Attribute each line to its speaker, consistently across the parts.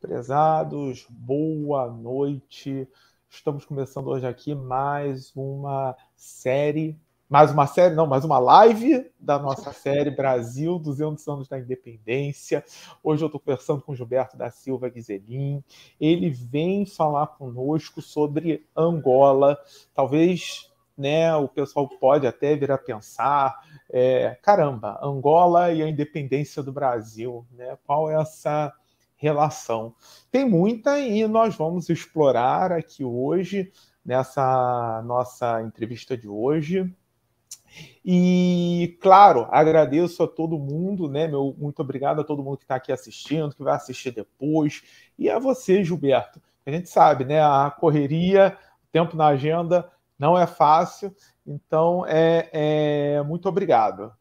Speaker 1: Prezados, boa noite. Estamos começando hoje aqui mais uma série, mais uma série, não, mais uma live da nossa série Brasil 200 anos da Independência. Hoje eu estou conversando com Gilberto da Silva Guizelin. Ele vem falar conosco sobre Angola. Talvez né, o pessoal pode até vir a pensar, é, caramba, Angola e a independência do Brasil, né? Qual é essa relação. Tem muita e nós vamos explorar aqui hoje, nessa nossa entrevista de hoje. E, claro, agradeço a todo mundo, né? Meu muito obrigado a todo mundo que está aqui assistindo, que vai assistir depois, e a você, Gilberto. A gente sabe, né? A correria, o tempo na agenda não é fácil, então é, é muito obrigado.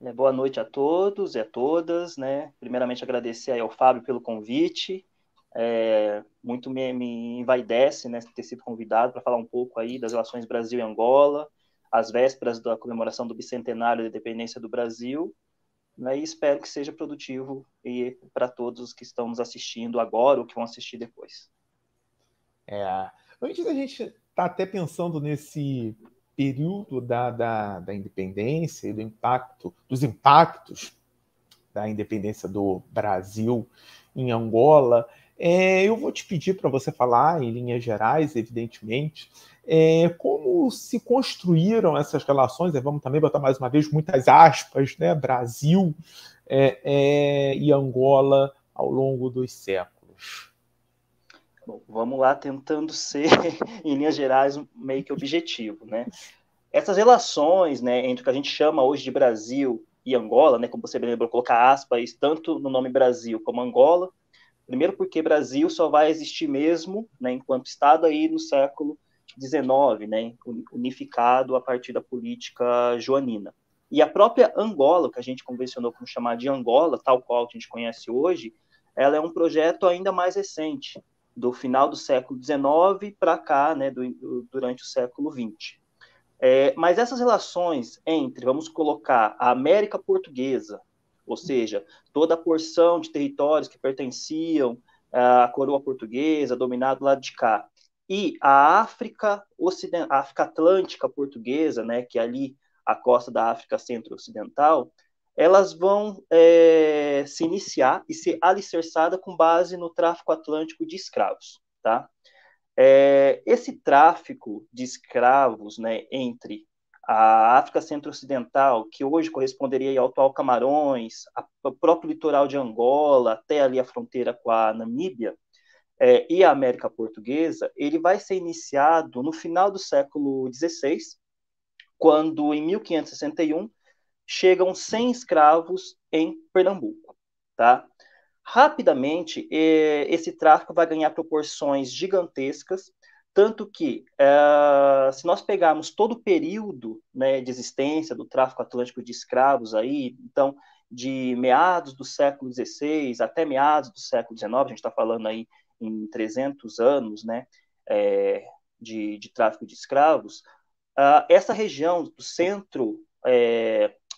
Speaker 2: Né? Boa noite a todos e a todas, né? Primeiramente agradecer ao Fábio pelo convite. É, muito me, me envaidece né, ter sido convidado para falar um pouco aí das relações Brasil e Angola, as vésperas da comemoração do bicentenário da independência do Brasil. Né, e espero que seja produtivo e para todos que estão nos assistindo agora ou que vão assistir depois.
Speaker 1: É, antes da gente estar tá até pensando nesse período da, da, da independência e do impacto, dos impactos da independência do Brasil em Angola, é, eu vou te pedir para você falar, em linhas gerais, evidentemente, é, como se construíram essas relações. É, vamos também botar mais uma vez muitas aspas, né? Brasil é, é, e Angola ao longo dos séculos.
Speaker 2: Bom, vamos lá, tentando ser, em linhas gerais, meio que objetivo, né? Essas relações, né, entre o que a gente chama hoje de Brasil e Angola, né, como você lembrou, colocar aspas tanto no nome Brasil como Angola, primeiro porque Brasil só vai existir mesmo, né, enquanto Estado aí no século XIX, né, unificado a partir da política joanina. E a própria Angola, que a gente convencionou como chamar de Angola, tal qual a gente conhece hoje, ela é um projeto ainda mais recente, do final do século XIX para cá, né, do, durante o século XX. É, mas essas relações entre, vamos colocar, a América Portuguesa, ou seja, toda a porção de territórios que pertenciam ah, à coroa portuguesa, dominado lá de cá, e a África, Ocident... a África Atlântica Portuguesa, né, que é ali a costa da África Centro-Ocidental, elas vão é, se iniciar e ser alicerçadas com base no tráfico atlântico de escravos, tá? É, esse tráfico de escravos, né, entre a África Centro-Ocidental, que hoje corresponderia ao atual Camarões, o próprio litoral de Angola, até ali a fronteira com a Namíbia, é, e a América Portuguesa, ele vai ser iniciado no final do século XVI, quando, em 1561, chegam 100 escravos em Pernambuco, tá? Rapidamente, eh, esse tráfico vai ganhar proporções gigantescas, tanto que, eh, se nós pegarmos todo o período né, de existência do tráfico atlântico de escravos aí, então, de meados do século XVI até meados do século XIX, a gente está falando aí em 300 anos, né, eh, de, de, tráfico de escravos, ah, essa região do centro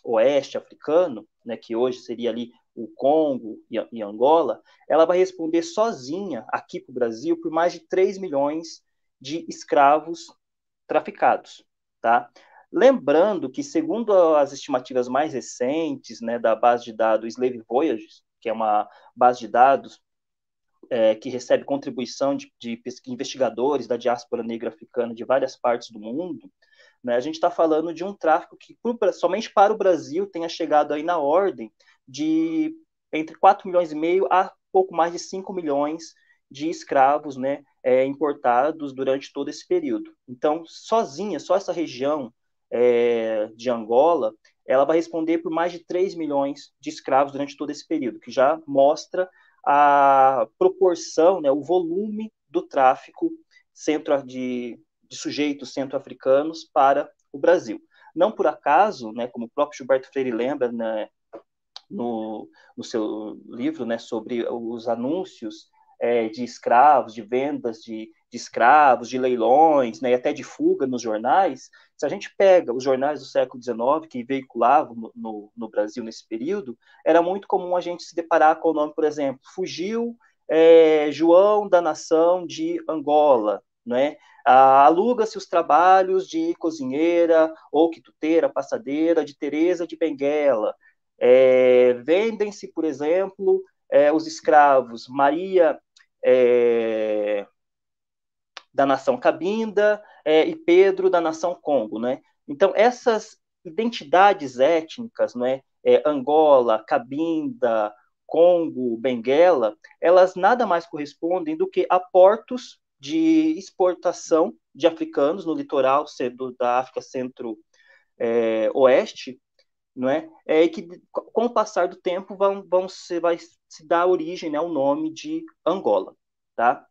Speaker 2: oeste africano, né, que hoje seria ali o Congo e, e Angola, ela vai responder sozinha aqui para o Brasil por mais de 3 milhões de escravos traficados. Tá? Lembrando que, segundo as estimativas mais recentes né, da base de dados Slave Voyages, que é uma base de dados é, que recebe contribuição de, de investigadores da diáspora negra africana de várias partes do mundo, né? A gente está falando de um tráfico que, somente para o Brasil, tenha chegado aí na ordem de entre 4 milhões e meio a pouco mais de 5 milhões de escravos né, é, importados durante todo esse período. Então, sozinha, só essa região é, de Angola, ela vai responder por mais de 3 milhões de escravos durante todo esse período, que já mostra a proporção, né, o volume do tráfico centro de de sujeitos centro-africanos para o Brasil. Não por acaso, né, como o próprio Gilberto Freire lembra né, no, no seu livro né, sobre os anúncios é, de escravos, de vendas de, de escravos, de leilões, né, e até de fuga nos jornais, se a gente pega os jornais do século XIX que veiculavam no, no, no Brasil nesse período, era muito comum a gente se deparar com o nome, por exemplo, Fugiu é, João da Nação de Angola, né? Ah, Aluga-se os trabalhos de cozinheira, ou quituteira, passadeira, de Teresa de Benguela. É, Vendem-se, por exemplo, é, os escravos Maria é, da nação Cabinda é, e Pedro da nação Congo, né? Então, essas identidades étnicas, né? Angola, Cabinda, Congo, Benguela, elas nada mais correspondem do que aportos de exportação de africanos no litoral do, da África Centro-Oeste, é, não é? É que com o passar do tempo vão, vão se, vai se dar origem né, ao nome de Angola, tá?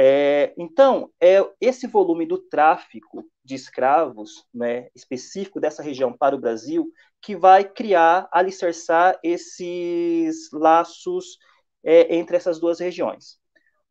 Speaker 2: É, então, é esse volume do tráfico de escravos, né, específico dessa região para o Brasil, que vai criar, alicerçar esses laços é, entre essas duas regiões.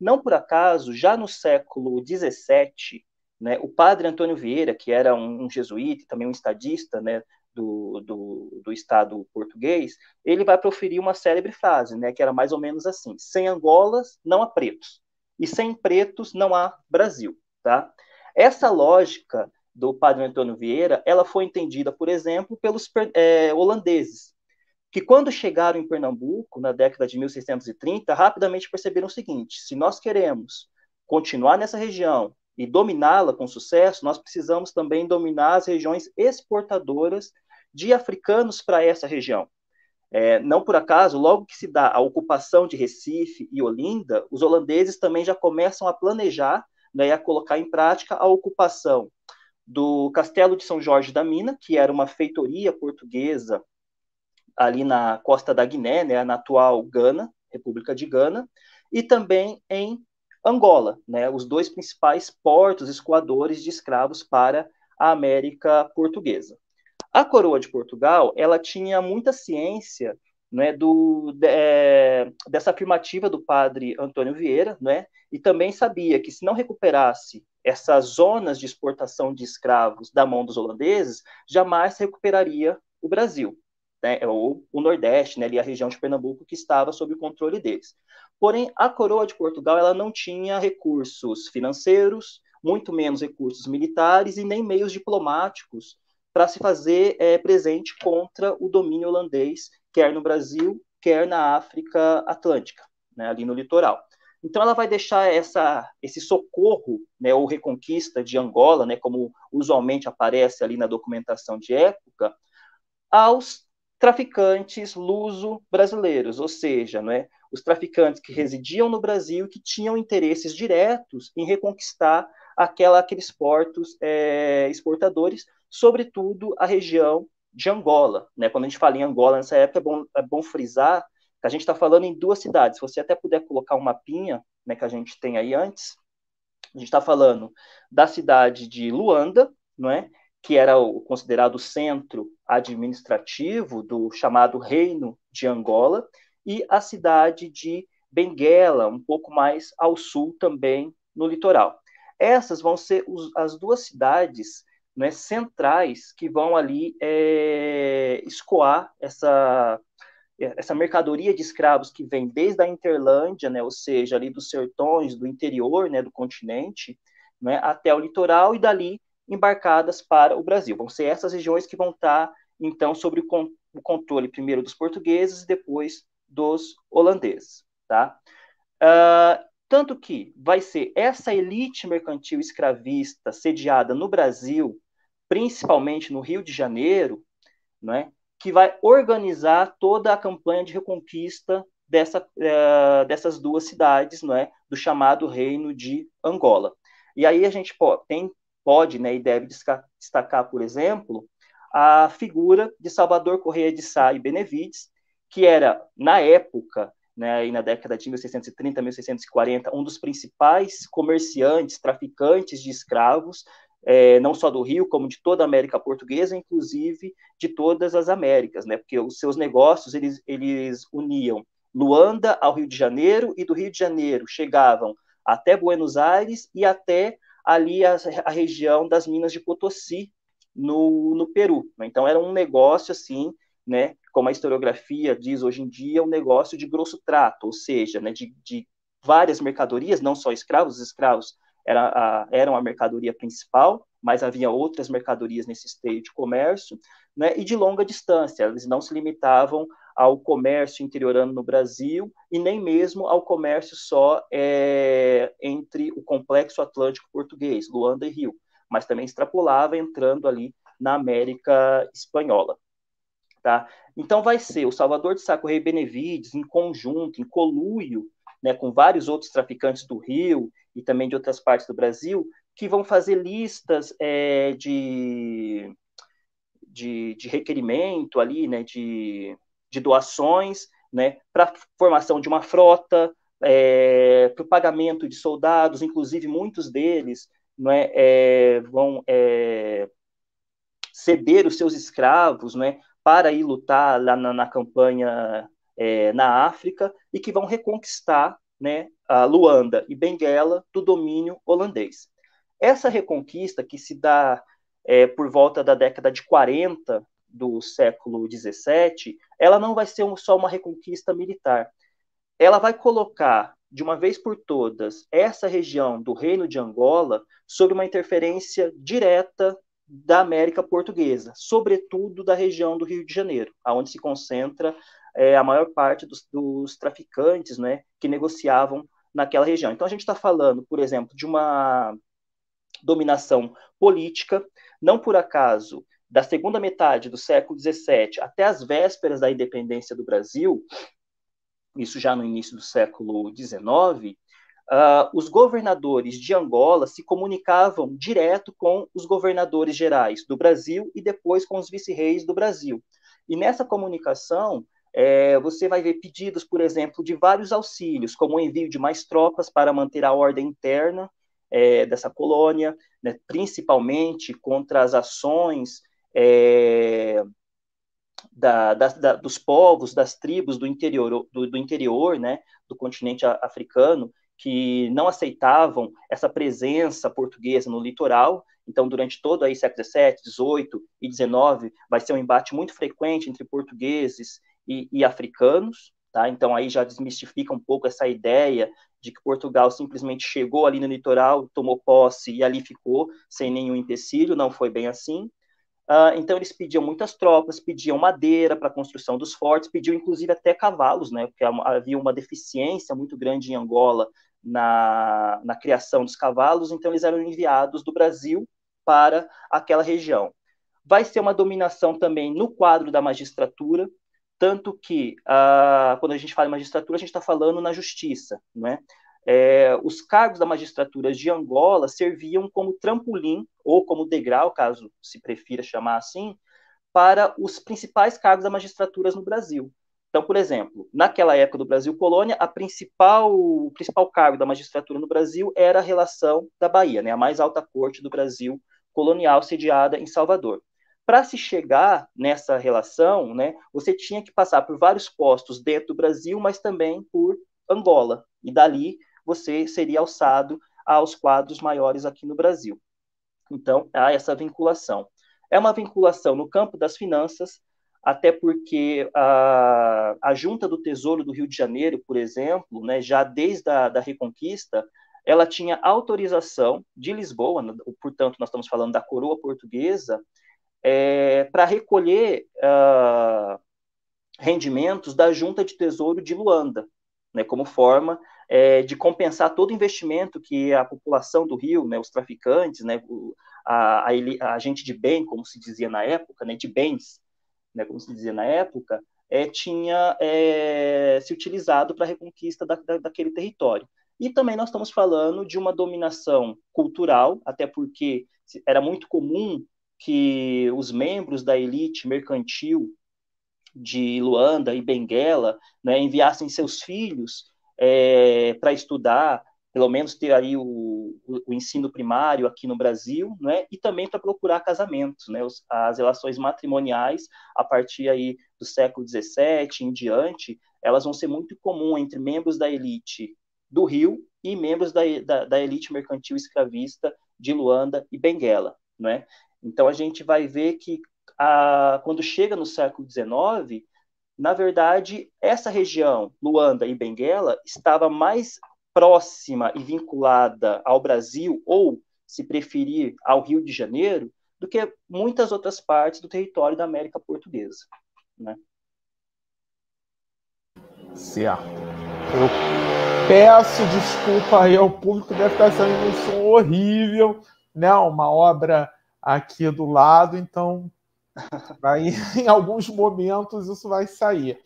Speaker 2: Não por acaso, já no século XVII, né, o padre Antônio Vieira, que era um, um jesuíta, também um estadista né, do, do, do, Estado português, ele vai proferir uma célebre frase, né, que era mais ou menos assim: sem Angolas não há pretos, e sem pretos não há Brasil. Tá? Essa lógica do padre Antônio Vieira, ela foi entendida, por exemplo, pelos é, holandeses, que quando chegaram em Pernambuco, na década de 1630, rapidamente perceberam o seguinte: se nós queremos continuar nessa região e dominá-la com sucesso, nós precisamos também dominar as regiões exportadoras de africanos para essa região. É, não por acaso, logo que se dá a ocupação de Recife e Olinda, os holandeses também já começam a planejar né, e a colocar em prática a ocupação do Castelo de São Jorge da Mina, que era uma feitoria portuguesa ali na costa da Guiné, né, na atual Gana, República de Gana, e também em Angola, né, os dois principais portos escoadores de escravos para a América Portuguesa. A coroa de Portugal, ela tinha muita ciência né, do, é, dessa afirmativa do padre Antônio Vieira, né, e também sabia que se não recuperasse essas zonas de exportação de escravos da mão dos holandeses, jamais recuperaria o Brasil né, ou o Nordeste, né, ali a região de Pernambuco que estava sob o controle deles. Porém, a coroa de Portugal ela não tinha recursos financeiros, muito menos recursos militares e nem meios diplomáticos para se fazer é, presente contra o domínio holandês, quer no Brasil, quer na África Atlântica, né, ali no litoral. Então ela vai deixar essa, esse socorro, né, ou reconquista de Angola, né, como usualmente aparece ali na documentação de época, aos traficantes luso-brasileiros, ou seja, é os traficantes que residiam no Brasil e que tinham interesses diretos em reconquistar aquela, aqueles portos é, exportadores, sobretudo a região de Angola. Né? Quando a gente fala em Angola nessa época, é bom, é bom frisar que a gente está falando em duas cidades. Se você até puder colocar um mapinha né, que a gente tem aí antes, a gente está falando da cidade de Luanda, não é? que era o considerado centro administrativo do chamado Reino de Angola, e a cidade de Benguela, um pouco mais ao sul também no litoral. Essas vão ser os, as duas cidades né, centrais que vão ali é, escoar essa, essa mercadoria de escravos que vem desde a Interlândia, né, ou seja, ali dos sertões, do interior né, do continente, né, até o litoral, e dali embarcadas para o Brasil. Vão ser essas regiões que vão estar, então, sobre o, controle primeiro dos portugueses e depois dos holandeses, tá? Uh, tanto que vai ser essa elite mercantil escravista sediada no Brasil, principalmente no Rio de Janeiro, né, que vai organizar toda a campanha de reconquista dessa, uh, dessas duas cidades, não é, do chamado Reino de Angola. E aí a gente pô, tem pode né, e deve destacar, por exemplo, a figura de Salvador Correia de Sá e Benevides, que era, na época, né, e na década de 1630, 1640, um dos principais comerciantes, traficantes de escravos, é, não só do Rio, como de toda a América Portuguesa, inclusive de todas as Américas, né, porque os seus negócios, eles, eles uniam Luanda ao Rio de Janeiro, e do Rio de Janeiro chegavam até Buenos Aires e até ali a, a região das minas de Potosí, no, no Peru. Né? Então, era um negócio assim, né, como a historiografia diz hoje em dia, um negócio de grosso trato, ou seja, né, de, de várias mercadorias, não só escravos, os escravos era a, eram a mercadoria principal, mas havia outras mercadorias nesse esteio de comércio, né, e de longa distância, eles não se limitavam ao comércio interiorano no Brasil e nem mesmo ao comércio só é, entre o complexo atlântico português, Luanda e Rio, mas também extrapolava entrando ali na América espanhola. Tá? Então vai ser o Salvador de Saco Rei Benevides em conjunto, em coluio, né, com vários outros traficantes do Rio e também de outras partes do Brasil, que vão fazer listas é, de, de, de requerimento ali, né, de, de doações, né, para a formação de uma frota, é, para o pagamento de soldados, inclusive muitos deles né, é, vão é, ceder os seus escravos né, para ir lutar lá na, na campanha é, na África e que vão reconquistar né, a Luanda e Benguela do domínio holandês. Essa reconquista que se dá é, por volta da década de 40 do século XVII, ela não vai ser um, só uma reconquista militar. Ela vai colocar, de uma vez por todas, essa região do Reino de Angola sob uma interferência direta da América Portuguesa, sobretudo da região do Rio de Janeiro, aonde se concentra é, a maior parte dos, dos traficantes né, que negociavam naquela região. Então, a gente está falando, por exemplo, de uma dominação política. Não por acaso da segunda metade do século XVII até as vésperas da independência do Brasil, isso já no início do século XIX, uh, ah, os governadores de Angola se comunicavam direto com os governadores gerais do Brasil e depois com os vice-reis do Brasil. E nessa comunicação, é, você vai ver pedidos, por exemplo, de vários auxílios, como o envio de mais tropas para manter a ordem interna é, dessa colônia, né, principalmente contra as ações é, da, da, da, dos povos, das tribos do interior, do, do interior né, do continente africano, que não aceitavam essa presença portuguesa no litoral. Então, durante todo aí século XVII, XVIII e XIX, vai ser um embate muito frequente entre portugueses e, e africanos. Tá? Então, aí já desmistifica um pouco essa ideia de que Portugal simplesmente chegou ali no litoral, tomou posse e ali ficou sem nenhum empecilho. Não foi bem assim. Uh, então eles pediam muitas tropas, pediam madeira para a construção dos fortes, pediam inclusive até cavalos, né? Porque havia uma deficiência muito grande em Angola na, na criação dos cavalos, então eles eram enviados do Brasil para aquela região. Vai ser uma dominação também no quadro da magistratura, tanto que uh, quando a gente fala em magistratura, a gente está falando na justiça, não é? é, os cargos da magistratura de Angola serviam como trampolim, ou como degrau, caso se prefira chamar assim, para os principais cargos da magistratura no Brasil. Então, por exemplo, naquela época do Brasil colônia, a principal, o principal cargo da magistratura no Brasil era a relação da Bahia, né, a mais alta corte do Brasil colonial sediada em Salvador. Para se chegar nessa relação, né, você tinha que passar por vários postos dentro do Brasil, mas também por Angola. E dali você seria alçado aos quadros maiores aqui no Brasil. Então, há essa vinculação. É uma vinculação no campo das finanças, até porque a, a Junta do Tesouro do Rio de Janeiro, por exemplo, né, já desde a da Reconquista, ela tinha autorização de Lisboa, portanto, nós estamos falando da coroa portuguesa, é, para recolher uh, rendimentos da Junta de Tesouro de Luanda, né, como forma é, de compensar todo o investimento que a população do Rio, né, os traficantes, né, a, a, a, gente de bem, como se dizia na época, né, de bens, né, como se dizia na época, é, tinha é, se utilizado para a reconquista da, da, daquele território. E também nós estamos falando de uma dominação cultural, até porque era muito comum que os membros da elite mercantil de Luanda e Benguela né, enviassem seus filhos é, para estudar, pelo menos ter aí o, o, ensino primário aqui no Brasil, né? E também para procurar casamentos, né? Os, as relações matrimoniais a partir aí do século XVII em diante, elas vão ser muito comum entre membros da elite do Rio e membros da, da, da elite mercantil escravista de Luanda e Benguela, né? Então a gente vai ver que a, quando chega no século XIX na verdade, essa região, Luanda e Benguela, estava mais próxima e vinculada ao Brasil, ou, se preferir, ao Rio de Janeiro, do que muitas outras partes do território da América
Speaker 1: Portuguesa. Né? Certo. Eu peço desculpa aí ao público, deve estar saindo um som horrível, né? Uma obra aqui do lado, então Vai, em alguns momentos isso vai sair.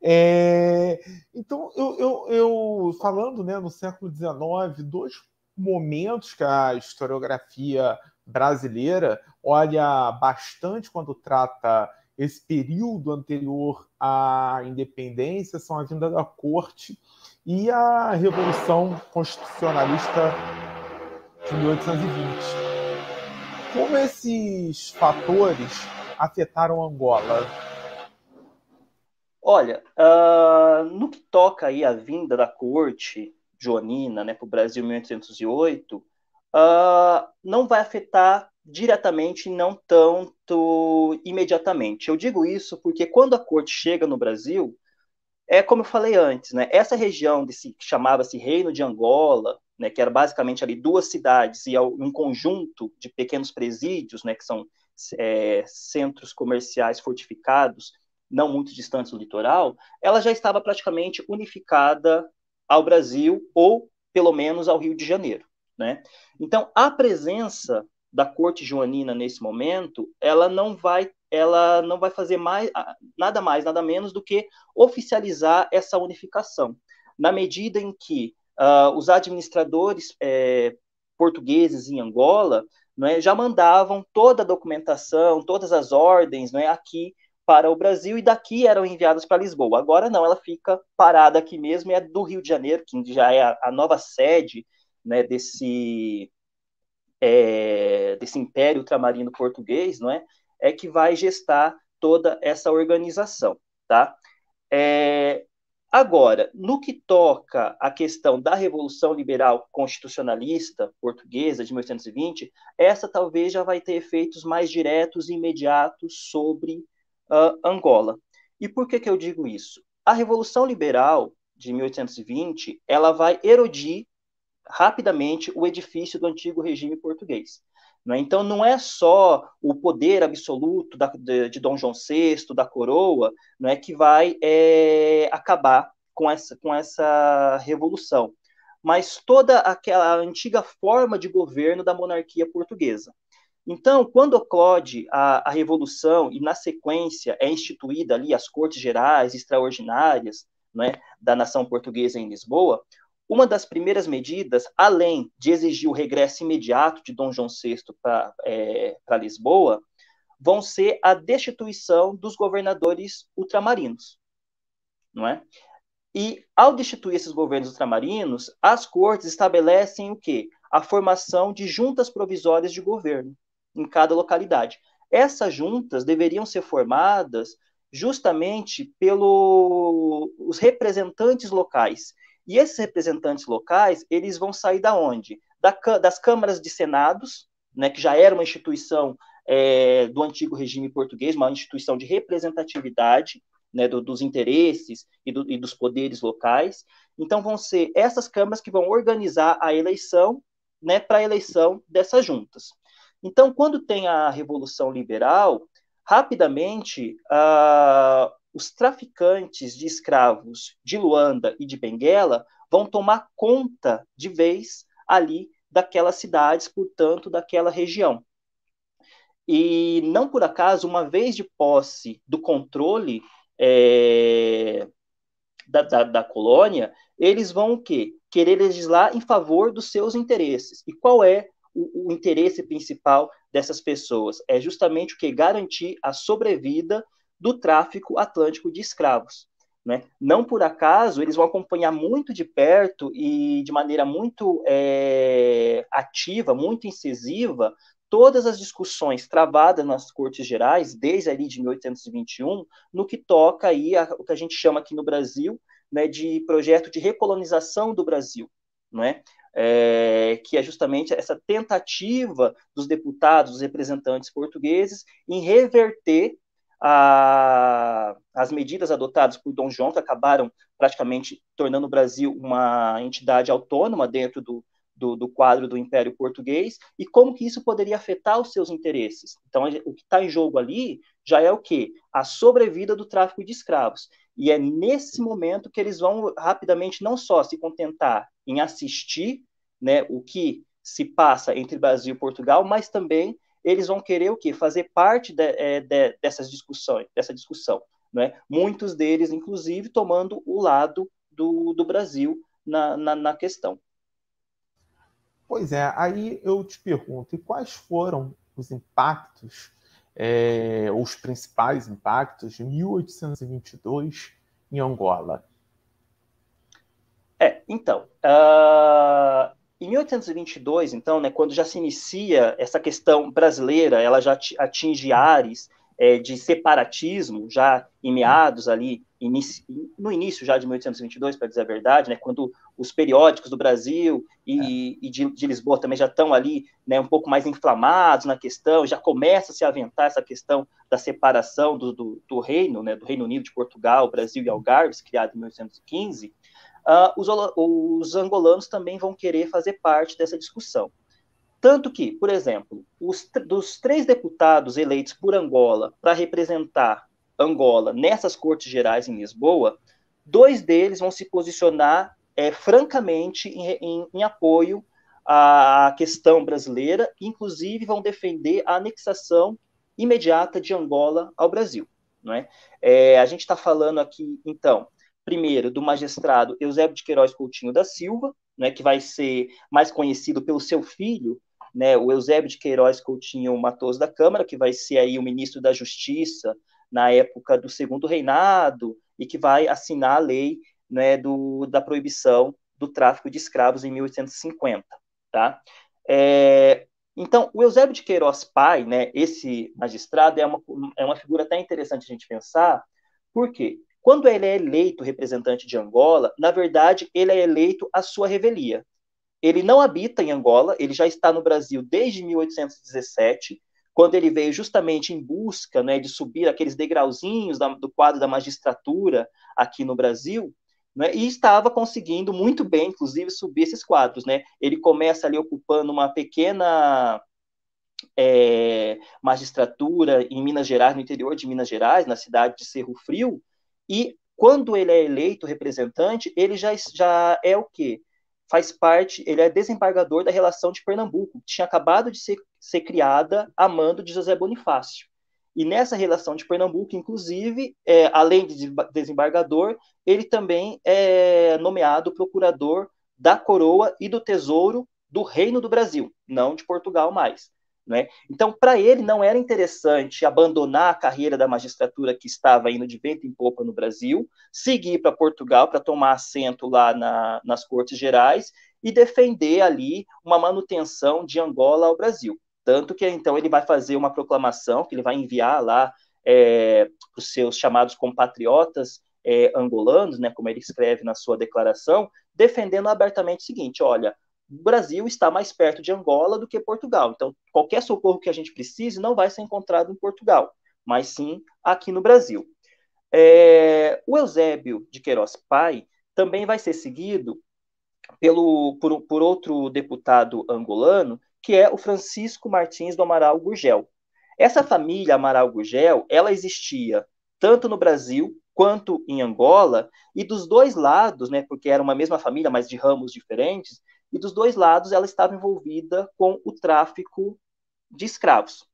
Speaker 1: É, então, eu, eu, eu, falando né, no século XIX, dois momentos que a historiografia brasileira olha bastante quando trata esse período anterior à independência são a vinda da corte e a Revolução Constitucionalista de 1820. Como esses fatores afetaram Angola?
Speaker 2: Olha, uh, no que toca aí a vinda da corte joanina né, para o Brasil em 1808, uh, ah, não vai afetar diretamente, não tanto imediatamente. Eu digo isso porque quando a corte chega no Brasil, é como eu falei antes, né, essa região que chamava-se Reino de Angola, né, que era basicamente ali duas cidades e um conjunto de pequenos presídios, né, que são é, centros comerciais fortificados, não muito distantes do litoral, ela já estava praticamente unificada ao Brasil ou pelo menos ao Rio de Janeiro, né? Então a presença da corte joanina nesse momento, ela não vai, ela não vai fazer mais nada mais, nada menos do que oficializar essa unificação, na medida em que Uh, os administradores é, portugueses em Angola né, já mandavam toda a documentação, todas as ordens né, aqui para o Brasil e daqui eram enviadas para Lisboa. Agora não, ela fica parada aqui mesmo, é do Rio de Janeiro, que já é a, a nova sede né, desse, é, desse império ultramarino português, não é? é que vai gestar toda essa organização. Tá? É, Agora, no que toca à questão da Revolução Liberal Constitucionalista Portuguesa de 1820, essa talvez já vai ter efeitos mais diretos e imediatos sobre uh, Angola. E por que, que eu digo isso? A Revolução Liberal de 1820 ela vai erodir rapidamente o edifício do antigo regime português. Né? Então, não é só o poder absoluto da, de, de, Dom João VI, da coroa, né, que vai é, acabar com essa, com essa revolução, mas toda aquela antiga forma de governo da monarquia portuguesa. Então, quando ocorre a, a, Revolução e, na sequência, é instituída ali as Cortes Gerais Extraordinárias né, da nação portuguesa em Lisboa, uma das primeiras medidas, além de exigir o regresso imediato de Dom João VI para é, Lisboa, vão ser a destituição dos governadores ultramarinos, não é? E ao destituir esses governos ultramarinos, as cortes estabelecem o quê? A formação de juntas provisórias de governo em cada localidade. Essas juntas deveriam ser formadas justamente pelos representantes locais e esses representantes locais, eles vão sair da onde? Da, das câmaras de senados, né, que já era uma instituição é, do antigo regime português, uma instituição de representatividade né, do, dos interesses e, do, e, dos poderes locais. Então, vão ser essas câmaras que vão organizar a eleição né, para a eleição dessas juntas. Então, quando tem a Revolução Liberal, rapidamente os traficantes de escravos de Luanda e de Benguela vão tomar conta de vez ali daquelas cidades, portanto, daquela região. E não por acaso, uma vez de posse do controle é, da, da, da, colônia, eles vão o quê? Querer legislar em favor dos seus interesses. E qual é o, o interesse principal dessas pessoas? É justamente o que? Garantir a sobrevida do tráfico atlântico de escravos. Né? Não por acaso, eles vão acompanhar muito de perto e de maneira muito é, ativa, muito incisiva, todas as discussões travadas nas Cortes Gerais, desde ali de 1821, no que toca aí a, o que a gente chama aqui no Brasil né, de projeto de recolonização do Brasil, né? É, que é justamente essa tentativa dos deputados, dos representantes portugueses, em reverter a, as medidas adotadas por Dom João, que acabaram praticamente tornando o Brasil uma entidade autônoma dentro do, do, do, quadro do Império Português e como que isso poderia afetar os seus interesses. Então, o que está em jogo ali já é o quê? A sobrevida do tráfico de escravos. E é nesse momento que eles vão rapidamente não só se contentar em assistir né, o que se passa entre Brasil e Portugal, mas também eles vão querer o quê? Fazer parte de, é, de, dessas discussões, dessa discussão. é? Muitos deles, inclusive, tomando o lado do, do Brasil na, na, na questão.
Speaker 1: Pois é, aí eu te pergunto, e quais foram os impactos, é, os principais impactos de 1822 em Angola?
Speaker 2: É, então, uh, em 1822, então, né, quando já se inicia essa questão brasileira, ela já atinge ares é, eh, de separatismo, já em meados ali, inicio, no início já de 1822, para dizer a verdade, né, quando os periódicos do Brasil e, é. e de, de, Lisboa também já estão ali né, um pouco mais inflamados na questão, já começa a se aventar essa questão da separação do, do, do reino, né, do Reino Unido de Portugal, Brasil e Algarves, criado em 1815, ah, os, os angolanos também vão querer fazer parte dessa discussão. Tanto que, por exemplo, os, dos três deputados eleitos por Angola para representar Angola nessas cortes gerais em Lisboa, dois deles vão se posicionar é, francamente em, em, em, apoio à questão brasileira, inclusive vão defender a anexação imediata de Angola ao Brasil. Não é? é a gente está falando aqui, então, primeiro, do magistrado Eusébio de Queiroz Coutinho da Silva, né, que vai ser mais conhecido pelo seu filho, né, o Eusébio de Queiroz Coutinho Matos da Câmara, que vai ser aí o ministro da Justiça na época do segundo reinado e que vai assinar a lei né, do, da proibição do tráfico de escravos em 1850. Tá? É, então, o Eusébio de Queiroz pai, né, esse magistrado, é uma, é uma figura até interessante a gente pensar, por quê? Quando ele é eleito representante de Angola, na verdade, ele é eleito à sua revelia. Ele não habita em Angola, ele já está no Brasil desde 1817, quando ele veio justamente em busca né, de subir aqueles degrauzinhos do quadro da magistratura aqui no Brasil, né, e estava conseguindo muito bem, inclusive, subir esses quadros. Né? Ele começa ali ocupando uma pequena é, magistratura em Minas Gerais, no interior de Minas Gerais, na cidade de Cerro Frio, e quando ele é eleito representante, ele já, já é o quê? Faz parte, ele é desembargador da relação de Pernambuco, que tinha acabado de ser, ser criada a mando de José Bonifácio. E nessa relação de Pernambuco, inclusive, é, além de desembargador, ele também é nomeado procurador da coroa e do tesouro do Reino do Brasil, não de Portugal mais. Né? Então, para ele não era interessante abandonar a carreira da magistratura que estava indo de vento em popa no Brasil, seguir para Portugal para tomar assento lá na, nas Cortes Gerais e defender ali uma manutenção de Angola ao Brasil. Tanto que então ele vai fazer uma proclamação que ele vai enviar lá é, para os seus chamados compatriotas é, angolanos, né, como ele escreve na sua declaração, defendendo abertamente o seguinte: olha, o Brasil está mais perto de Angola do que Portugal. Então, qualquer socorro que a gente precise não vai ser encontrado em Portugal, mas sim aqui no Brasil. É, o Eusébio de Queiroz Pai também vai ser seguido pelo, por, por outro deputado angolano, que é o Francisco Martins do Amaral Gurgel. Essa família Amaral Gurgel, ela existia tanto no Brasil quanto em Angola, e dos dois lados, né, porque era uma mesma família, mas de ramos diferentes, e dos dois lados ela estava envolvida com o tráfico de escravos.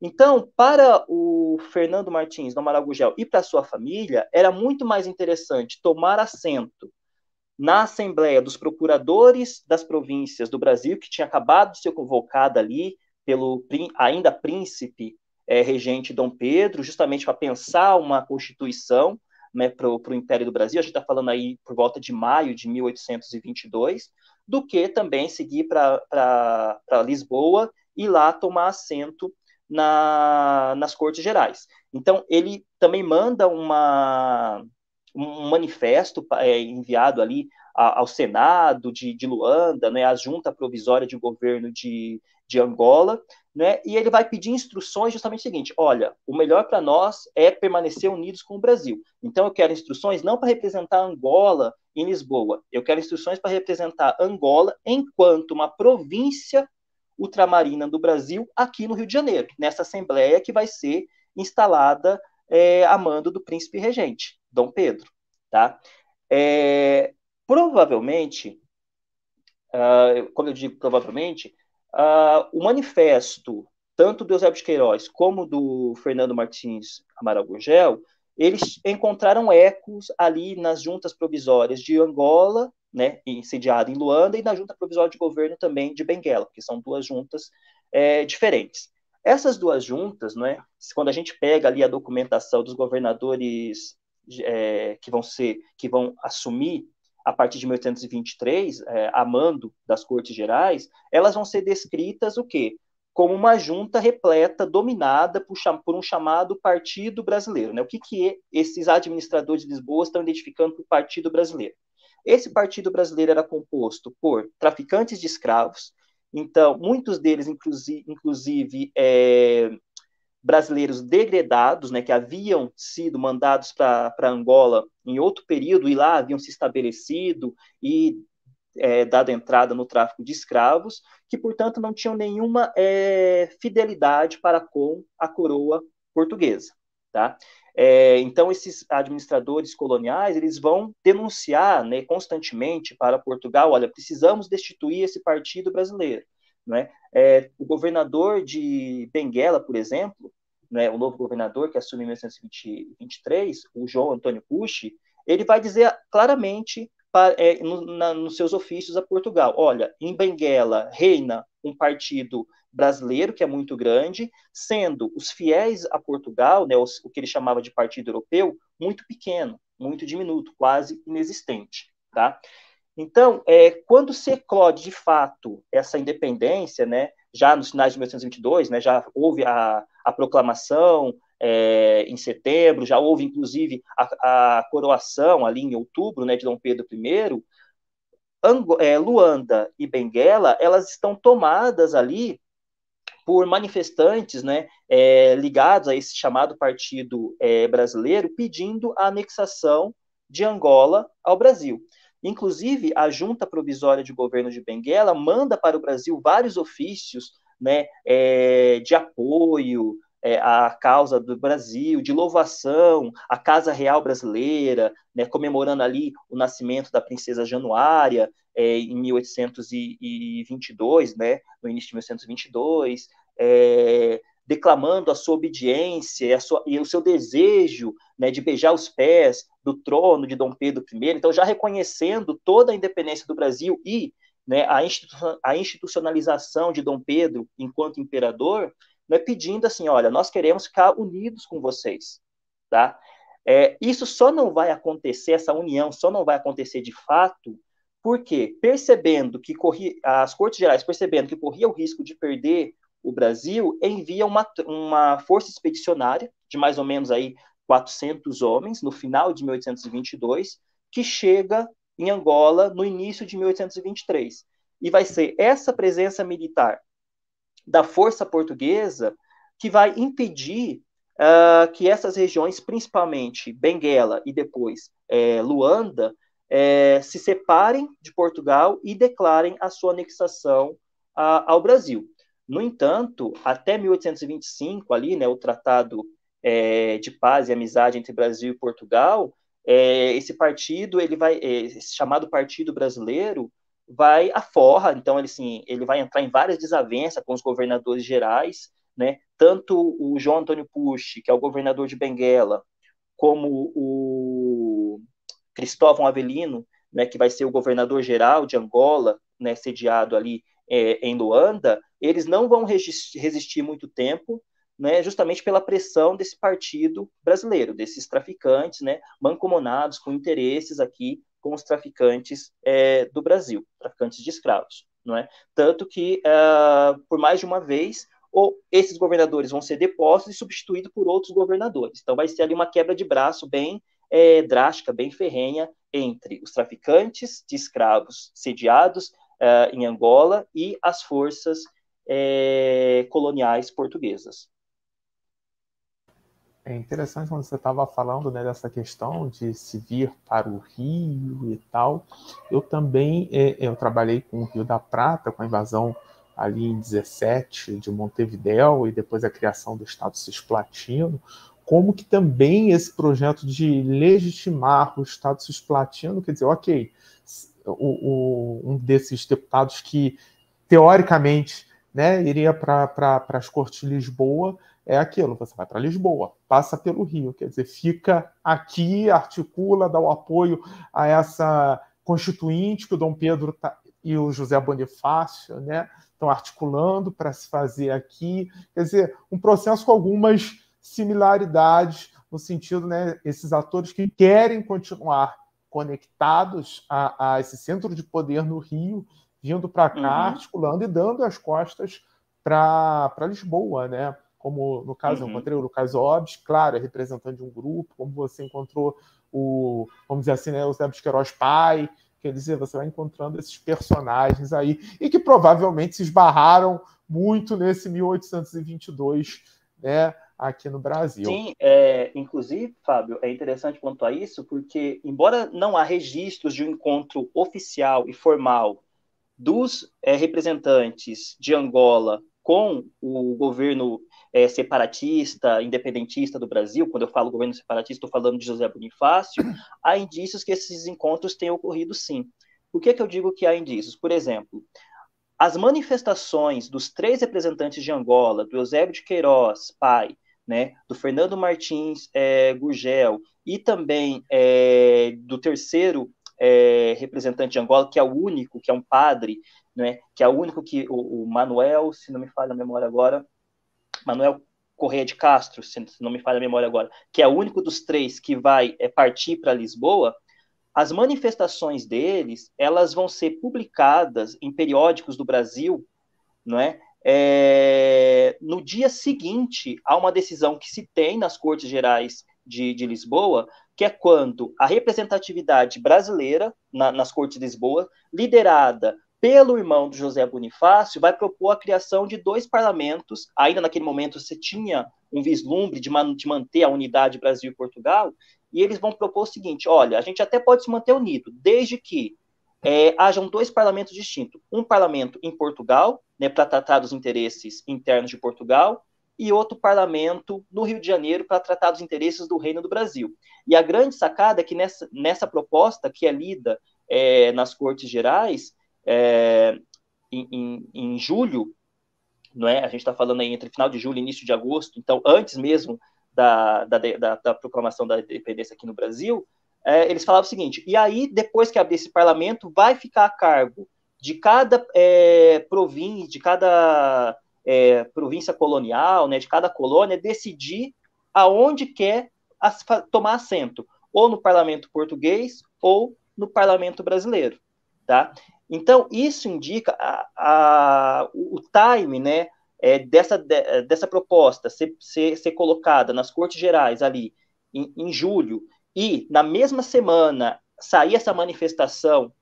Speaker 2: Então, para o Fernando Martins do Maragugel e para sua família, era muito mais interessante tomar assento na Assembleia dos Procuradores das Províncias do Brasil, que tinha acabado de ser convocada ali pelo ainda príncipe é, regente Dom Pedro, justamente para pensar uma constituição né, para o Império do Brasil. A gente está falando aí por volta de maio de 1822 do que também seguir para Lisboa e lá tomar assento na, nas Cortes Gerais. Então, ele também manda uma, um manifesto é, enviado ali a, ao Senado de, de Luanda, né, à Junta Provisória de Governo de, de Angola, né, e ele vai pedir instruções justamente o seguinte: olha, o melhor para nós é permanecer unidos com o Brasil. Então eu quero instruções não para representar Angola em Lisboa. Eu quero instruções para representar Angola enquanto uma província ultramarina do Brasil aqui no Rio de Janeiro, nessa assembleia que vai ser instalada é, a mando do príncipe regente, Dom Pedro. Tá? É, provavelmente, uh, ah, como eu digo provavelmente, uh, o manifesto tanto do Eusébio de Queiroz como do Fernando Martins Amaral Gurgel eles encontraram ecos ali nas juntas provisórias de Angola, né, sediada em Luanda, e na junta provisória de governo também de Benguela, que são duas juntas é, diferentes. Essas duas juntas, né, quando a gente pega ali a documentação dos governadores é, que vão ser, que vão assumir a partir de 1823, é, a mando das Cortes Gerais, elas vão ser descritas o quê? como uma junta repleta, dominada por, por um chamado Partido Brasileiro. Né? O que, que é, esses administradores de Lisboa estão identificando como Partido Brasileiro? Esse Partido Brasileiro era composto por traficantes de escravos, então, muitos deles, inclusive, inclusive é, brasileiros degredados, né, que haviam sido mandados para Angola em outro período e lá haviam se estabelecido e é, dado entrada no tráfico de escravos, que, portanto, não tinham nenhuma é, fidelidade para com a coroa portuguesa. Tá? É, então, esses administradores coloniais eles vão denunciar né, constantemente para Portugal: olha, precisamos destituir esse partido brasileiro. Né? É, o governador de Benguela, por exemplo, né, o novo governador que assume em 1923, o João Antônio Pucci, ele vai dizer claramente para, é, no, na, nos seus ofícios a Portugal. Olha, em Benguela reina um partido brasileiro que é muito grande, sendo os fiéis a Portugal, né, os, o que ele chamava de partido europeu, muito pequeno, muito diminuto, quase inexistente, tá? Então, é, quando se eclode de fato essa independência, né, já nos finais de 1922, né, já houve a, a proclamação, é, em setembro, já houve inclusive a, a, coroação ali em outubro né, de Dom Pedro I, é, Luanda e Benguela, elas estão tomadas ali por manifestantes né, é, ligados a esse chamado Partido é, Brasileiro, pedindo a anexação de Angola ao Brasil. Inclusive, a Junta Provisória de Governo de Benguela manda para o Brasil vários ofícios né, é, de apoio, é, a causa do Brasil, de louvação à Casa Real Brasileira, né, comemorando ali o nascimento da princesa Januária é, em 1822, né, no início de 1822, é, declamando a sua obediência e, a sua, e o seu desejo né, de beijar os pés do trono de Dom Pedro I, então já reconhecendo toda a independência do Brasil e né, a, institu a institucionalização de Dom Pedro enquanto imperador, é pedindo assim, olha, nós queremos ficar unidos com vocês, tá? É, isso só não vai acontecer, essa união só não vai acontecer de fato, porque percebendo que corri as Cortes Gerais percebendo que corria o risco de perder o Brasil, envia uma, uma força expedicionária de mais ou menos aí 400 homens no final de 1822, que chega em Angola no início de 1823. E vai ser essa presença militar da força portuguesa que vai impedir uh, que essas regiões, principalmente Benguela e depois é, Luanda, é, se separem de Portugal e declarem a sua anexação a, ao Brasil. No entanto, até 1825, ali, né, o Tratado é, de Paz e Amizade entre Brasil e Portugal, é, esse partido, ele vai, é, chamado Partido Brasileiro, vai à forra, então ele, sim ele vai entrar em várias desavenças com os governadores gerais, né? tanto o João Antônio Pucci, que é o governador de Benguela, como o Cristóvão Avelino, né, que vai ser o governador geral de Angola, né, sediado ali é, em Luanda, eles não vão resistir muito tempo, né, justamente pela pressão desse partido brasileiro, desses traficantes, né, mancomunados com interesses aqui com os traficantes é, do Brasil, traficantes de escravos, não é? Tanto que ah, por mais de uma vez ou esses governadores vão ser depostos e substituídos por outros governadores. Então vai ser ali uma quebra de braço bem é, drástica, bem ferrenha entre os traficantes de escravos sediados ah, em Angola e as forças eh, coloniais portuguesas.
Speaker 1: É interessante quando você estava falando né, dessa questão de se vir para o Rio e tal. Eu também é, eu trabalhei com o Rio da Prata, com a invasão ali em 17 de Montevidéu e depois a criação do Estado Cisplatino, como que também esse projeto de legitimar o Estado Cisplatino, quer dizer, ok, o, o, um desses deputados que teoricamente né, iria para as Cortes de Lisboa, é aquilo: você vai para Lisboa, passa pelo Rio, quer dizer, fica aqui, articula, dá o apoio a essa constituinte que o Dom Pedro tá, e o José Bonifácio né, estão articulando para se fazer aqui. Quer dizer, um processo com algumas similaridades, no sentido, né, esses atores que querem continuar conectados a, a esse centro de poder no Rio, vindo para cá, uhum. articulando e dando as costas para Lisboa, né? como no caso uhum. eu encontrei o Lucas Orbes, claro, é representante de um grupo, como você encontrou o, vamos dizer assim, né, o Zé Busqueiroz pai, quer dizer, você vai encontrando esses personagens aí, e que provavelmente se esbarraram muito nesse 1822, né, aqui no Brasil. Sim,
Speaker 2: é, inclusive, Fábio, é interessante quanto a isso, porque embora não há registros de um encontro oficial e formal dos é, representantes de Angola com o governo é, separatista, independentista do Brasil, quando eu falo governo separatista, estou falando de José Bonifácio, há indícios que esses encontros têm ocorrido sim. Por que, que eu digo que há indícios? Por exemplo, as manifestações dos três representantes de Angola, do Eusébio de Queiroz, pai, né, do Fernando Martins é, Gurgel e também é, do terceiro é, representante de Angola, que é o único, que é um padre, né, que é o único que o, o Manuel, se não me falha a memória agora, Manuel Correia de Castro, se não me falha a memória agora, que é o único dos três que vai é, partir para Lisboa, as manifestações deles elas vão ser publicadas em periódicos do Brasil, não é? é no dia seguinte a uma decisão que se tem nas Cortes Gerais de, de Lisboa, que é quando a representatividade brasileira na, nas Cortes de Lisboa, liderada pelo irmão do José Bonifácio, vai propor a criação de dois parlamentos. Ainda naquele momento você tinha um vislumbre de, man de manter a unidade Brasil e Portugal, e eles vão propor o seguinte: olha, a gente até pode se manter unido, desde que é, hajam dois parlamentos distintos. Um parlamento em Portugal, né, para tratar dos interesses internos de Portugal, e outro parlamento no Rio de Janeiro para tratar dos interesses do Reino do Brasil. E a grande sacada é que nessa, nessa proposta, que é lida é, nas Cortes Gerais, é, em, em, julho, não é? A gente está falando aí entre final de julho e início de agosto, então antes mesmo da, da, da, da proclamação da independência aqui no Brasil, é, eles falavam o seguinte: e aí depois que abrir esse parlamento, vai ficar a cargo de cada é, província, de cada é, província colonial, né, de cada colônia, decidir aonde quer as, tomar assento, ou no parlamento português ou no parlamento brasileiro, tá? Então, isso indica a, a, o time né, é, dessa, de, é, dessa proposta ser, ser, ser, colocada nas Cortes Gerais ali em, em julho e, na mesma semana, sair essa manifestação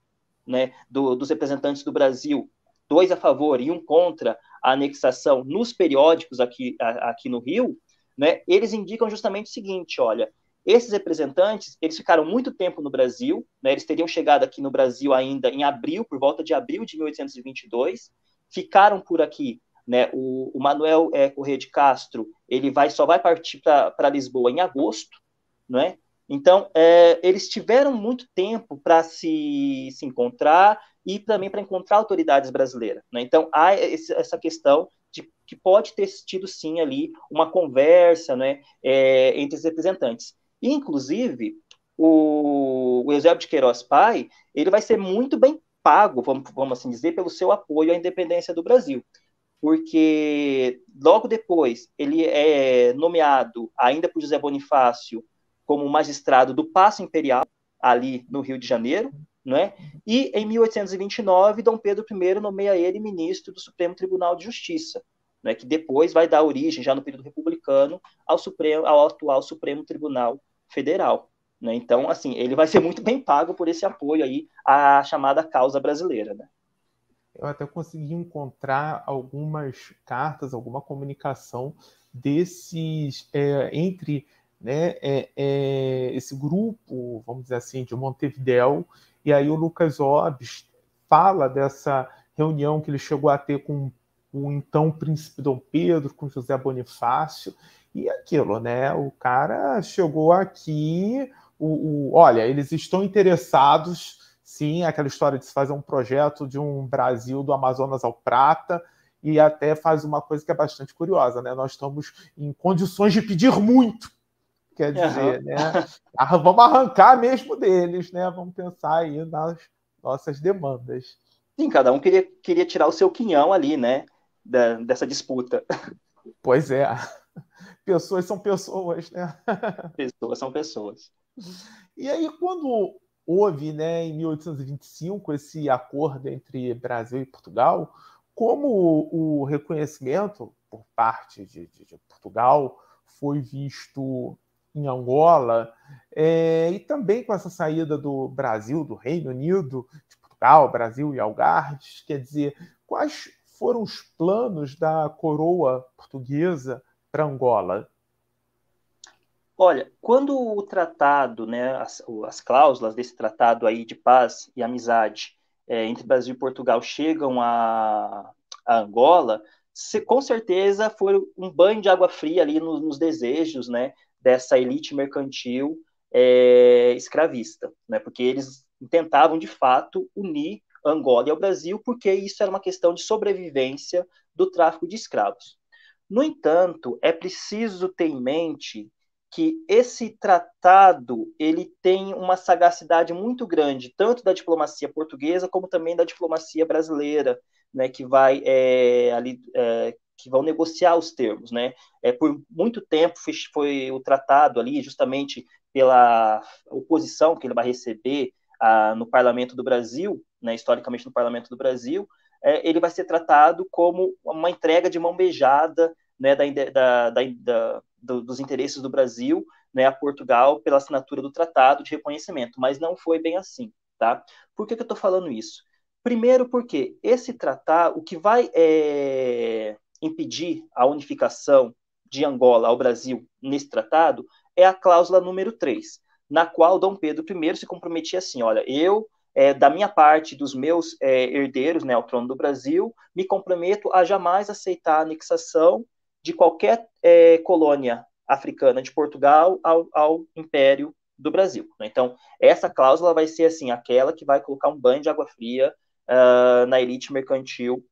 Speaker 2: né, do, dos representantes do Brasil, dois a favor e um contra a anexação nos periódicos aqui, a, aqui no Rio, né, eles indicam justamente o seguinte, olha, esses representantes, eles ficaram muito tempo no Brasil, né, eles teriam chegado aqui no Brasil ainda em abril, por volta de abril de 1822, ficaram por aqui, né, o, o Manuel é, Corrêa de Castro, ele vai só vai partir para Lisboa em agosto, não é? Então, é, eles tiveram muito tempo para se, se encontrar e também para encontrar autoridades brasileiras. Né? Então, há esse, essa questão de que pode ter tido, sim, ali uma conversa né, é, entre os representantes. Inclusive, o, o Eusébio de Queiroz Pai, ele vai ser muito bem pago, vamos, vamos assim dizer, pelo seu apoio à independência do Brasil, porque logo depois ele é nomeado, ainda por José Bonifácio, como magistrado do Paço Imperial, ali no Rio de Janeiro, é e em 1829, Dom Pedro I nomeia ele ministro do Supremo Tribunal de Justiça, é que depois vai dar origem, já no período republicano, ao, Supremo, ao atual Supremo Tribunal federal. Né? Então, assim, ele vai ser muito bem pago por esse apoio aí à chamada causa brasileira. Né?
Speaker 1: Eu até consegui encontrar algumas cartas, alguma comunicação desses é, entre né, é, é, esse grupo, vamos dizer assim, de Montevidéu, e aí o Lucas Hobbes fala dessa reunião que ele chegou a ter com o então príncipe Dom Pedro, com José Bonifácio, e aquilo, né? O cara chegou aqui, o, o olha, eles estão interessados, sim, aquela história de se fazer um projeto de um Brasil do Amazonas ao Prata, e até faz uma coisa que é bastante curiosa, né? Nós estamos em condições de pedir muito, quer dizer, uhum. né? Ah, vamos arrancar mesmo deles, né? Vamos pensar aí nas nossas demandas.
Speaker 2: Sim, cada um queria, queria tirar o seu quinhão ali, né? Da, dessa disputa.
Speaker 1: Pois é. pessoas são pessoas, né?
Speaker 2: Pessoas são
Speaker 1: pessoas. E aí, quando houve, né, em 1825, esse acordo entre Brasil e Portugal, como o reconhecimento por parte de, de, de Portugal foi visto em Angola, é, e também com essa saída do Brasil, do Reino Unido, de Portugal, Brasil e Algarves, quer dizer, quais foram os planos da coroa portuguesa para Angola? Olha, quando o
Speaker 2: tratado, né, as, as, cláusulas desse tratado aí de paz e amizade é, entre Brasil e Portugal chegam a, a Angola, se, com certeza foi um banho de água fria ali nos, nos desejos, né, dessa elite mercantil é, escravista, né, porque eles tentavam de fato unir Angola e o Brasil, porque isso era uma questão de sobrevivência do tráfico de escravos. No entanto, é preciso ter em mente que esse tratado ele tem uma sagacidade muito grande, tanto da diplomacia portuguesa como também da diplomacia brasileira, né, que vai é, ali é, que vão negociar os termos, né? É, por muito tempo foi o tratado ali, justamente pela oposição que ele vai receber ah, no Parlamento do Brasil, né, historicamente no Parlamento do Brasil, é, ele vai ser tratado como uma entrega de mão beijada né, da, da, da, do, dos interesses do Brasil né, a Portugal pela assinatura do tratado de reconhecimento, mas não foi bem assim. Tá? Por que, que eu estou falando isso? Primeiro, porque esse tratado, o que vai é, impedir a unificação de Angola ao Brasil nesse tratado é a cláusula número 3, na qual Dom Pedro I se comprometia assim: olha, eu é, da minha parte, dos meus é, herdeiros né, ao trono do Brasil, me comprometo a jamais aceitar a anexação de qualquer é, colônia africana de Portugal ao, ao Império do Brasil. Né? Então, essa cláusula vai ser assim aquela que vai colocar um banho de água fria uh, na elite mercantil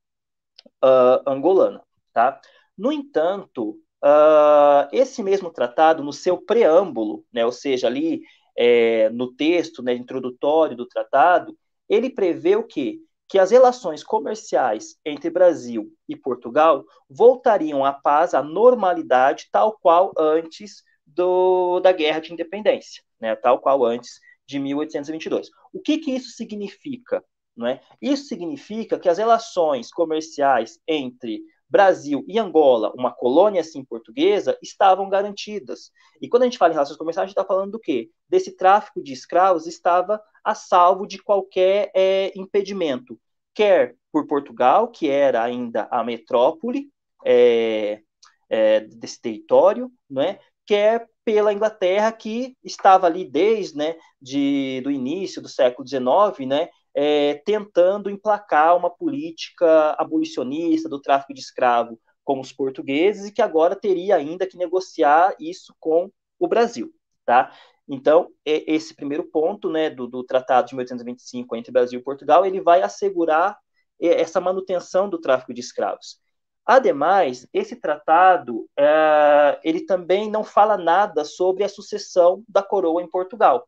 Speaker 2: uh, angolana. Tá? No entanto, uh, esse mesmo tratado, no seu preâmbulo, né, ou seja, ali é, no texto né, introdutório do tratado, ele prevê o quê? que as relações comerciais entre Brasil e Portugal voltariam à paz, à normalidade, tal qual antes do, da Guerra de Independência, né? tal qual antes de 1822. O que, que isso significa? Não é? Isso significa que as relações comerciais entre Brasil e Angola, uma colônia assim portuguesa, estavam garantidas. E quando a gente fala em relações comerciais, a gente está falando do quê? Desse tráfico de escravos estava a salvo de qualquer é, impedimento, quer por Portugal, que era ainda a metrópole é, é, desse território, né? quer pela Inglaterra que estava ali desde né, de, do início do século XIX, né, é, tentando emplacar uma política abolicionista do tráfico de escravo com os portugueses e que agora teria ainda que negociar isso com o Brasil, tá? Então, esse primeiro ponto né, do, do Tratado de 1825 entre Brasil e Portugal, ele vai assegurar essa manutenção do tráfico de escravos. Ademais, esse tratado, é, ele também não fala nada sobre a sucessão da coroa em Portugal.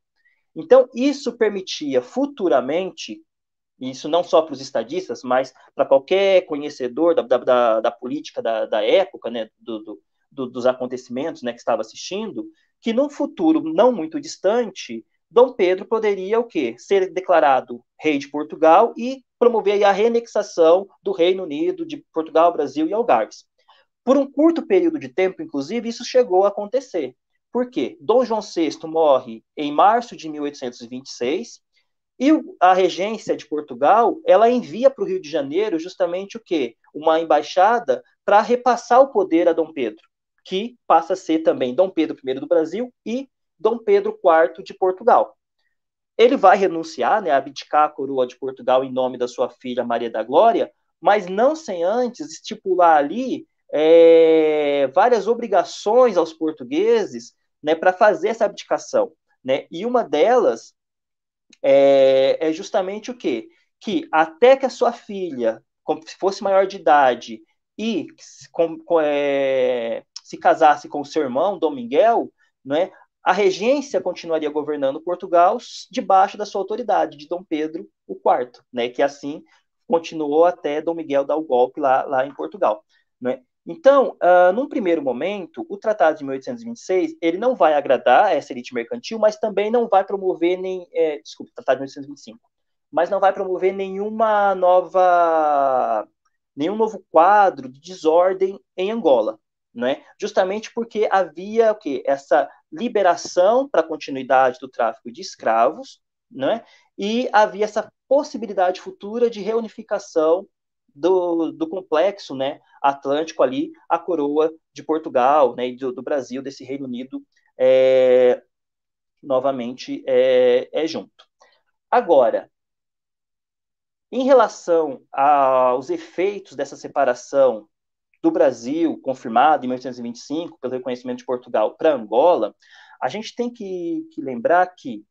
Speaker 2: Então, isso permitia futuramente, isso não só para os estadistas, mas para qualquer conhecedor da, da, da política da, da, época, né, do, do, dos acontecimentos né, que estava assistindo, que num futuro não muito distante, Dom Pedro poderia o quê? Ser declarado rei de Portugal e promover a renexação do Reino Unido, de Portugal, Brasil e Algarves. Por um curto período de tempo, inclusive, isso chegou a acontecer. Por quê? Dom João VI morre em março de 1826 e a regência de Portugal ela envia para o Rio de Janeiro justamente o quê? Uma embaixada para repassar o poder a Dom Pedro, que passa a ser também Dom Pedro I do Brasil e Dom Pedro IV de Portugal. Ele vai renunciar, né, abdicar a coroa de Portugal em nome da sua filha Maria da Glória, mas não sem antes estipular ali é, várias obrigações aos portugueses né, para fazer essa abdicação. Né? E uma delas é, é justamente o quê? Que até que a sua filha fosse maior de idade e com, com, é, se casasse com o seu irmão, Dom Miguel, né, a regência continuaria governando Portugal debaixo da sua autoridade, de Dom Pedro IV, né, que assim continuou até Dom Miguel dar o golpe lá, lá em Portugal. Né? Então, uh, num primeiro momento, o Tratado de 1826 ele não vai agradar essa elite mercantil, mas também não vai promover nem, é, desculpa, Tratado de 1825, mas não vai promover nenhuma nova, nenhum novo quadro de desordem em Angola, né? Justamente porque havia o que essa liberação para a continuidade do tráfico de escravos, né? E havia essa possibilidade futura de reunificação do, do complexo né, atlântico ali, a coroa de Portugal né, e do, do Brasil, desse Reino Unido, é, novamente é, é junto. Agora, em relação aos efeitos dessa separação do Brasil, confirmada em 1825 pelo reconhecimento de Portugal para Angola, a gente tem que, que lembrar que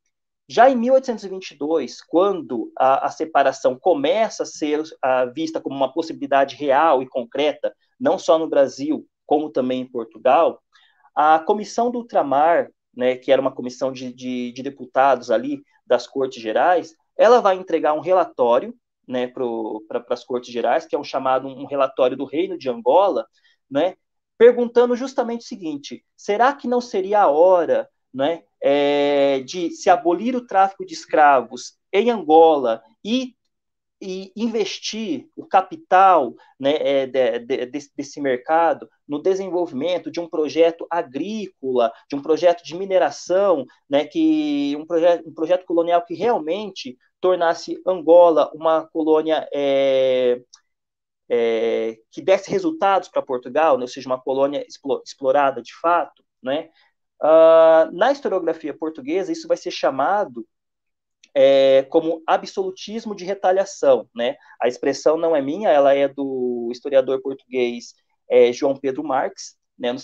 Speaker 2: já em 1822, quando a, a separação começa a ser a, vista como uma possibilidade real e concreta, não só no Brasil, como também em Portugal, a Comissão do Ultramar, né, que era uma comissão de, de, de deputados ali das Cortes Gerais, ela vai entregar um relatório né, para as Cortes Gerais, que é um chamado um relatório do Reino de Angola, né, perguntando justamente o seguinte: será que não seria a hora né, é, de se abolir o tráfico de escravos em Angola e, e investir o capital né, é, de, de, desse, mercado no desenvolvimento de um projeto agrícola, de um projeto de mineração, né, que um, proje um projeto colonial que realmente tornasse Angola uma colônia é, é, que desse resultados para Portugal, né, ou seja, uma colônia explorada de fato, né, Uh, na historiografia portuguesa, isso vai ser chamado é, como absolutismo de retaliação. Né? A expressão não é minha, ela é do historiador português é, João Pedro Marx, né, no,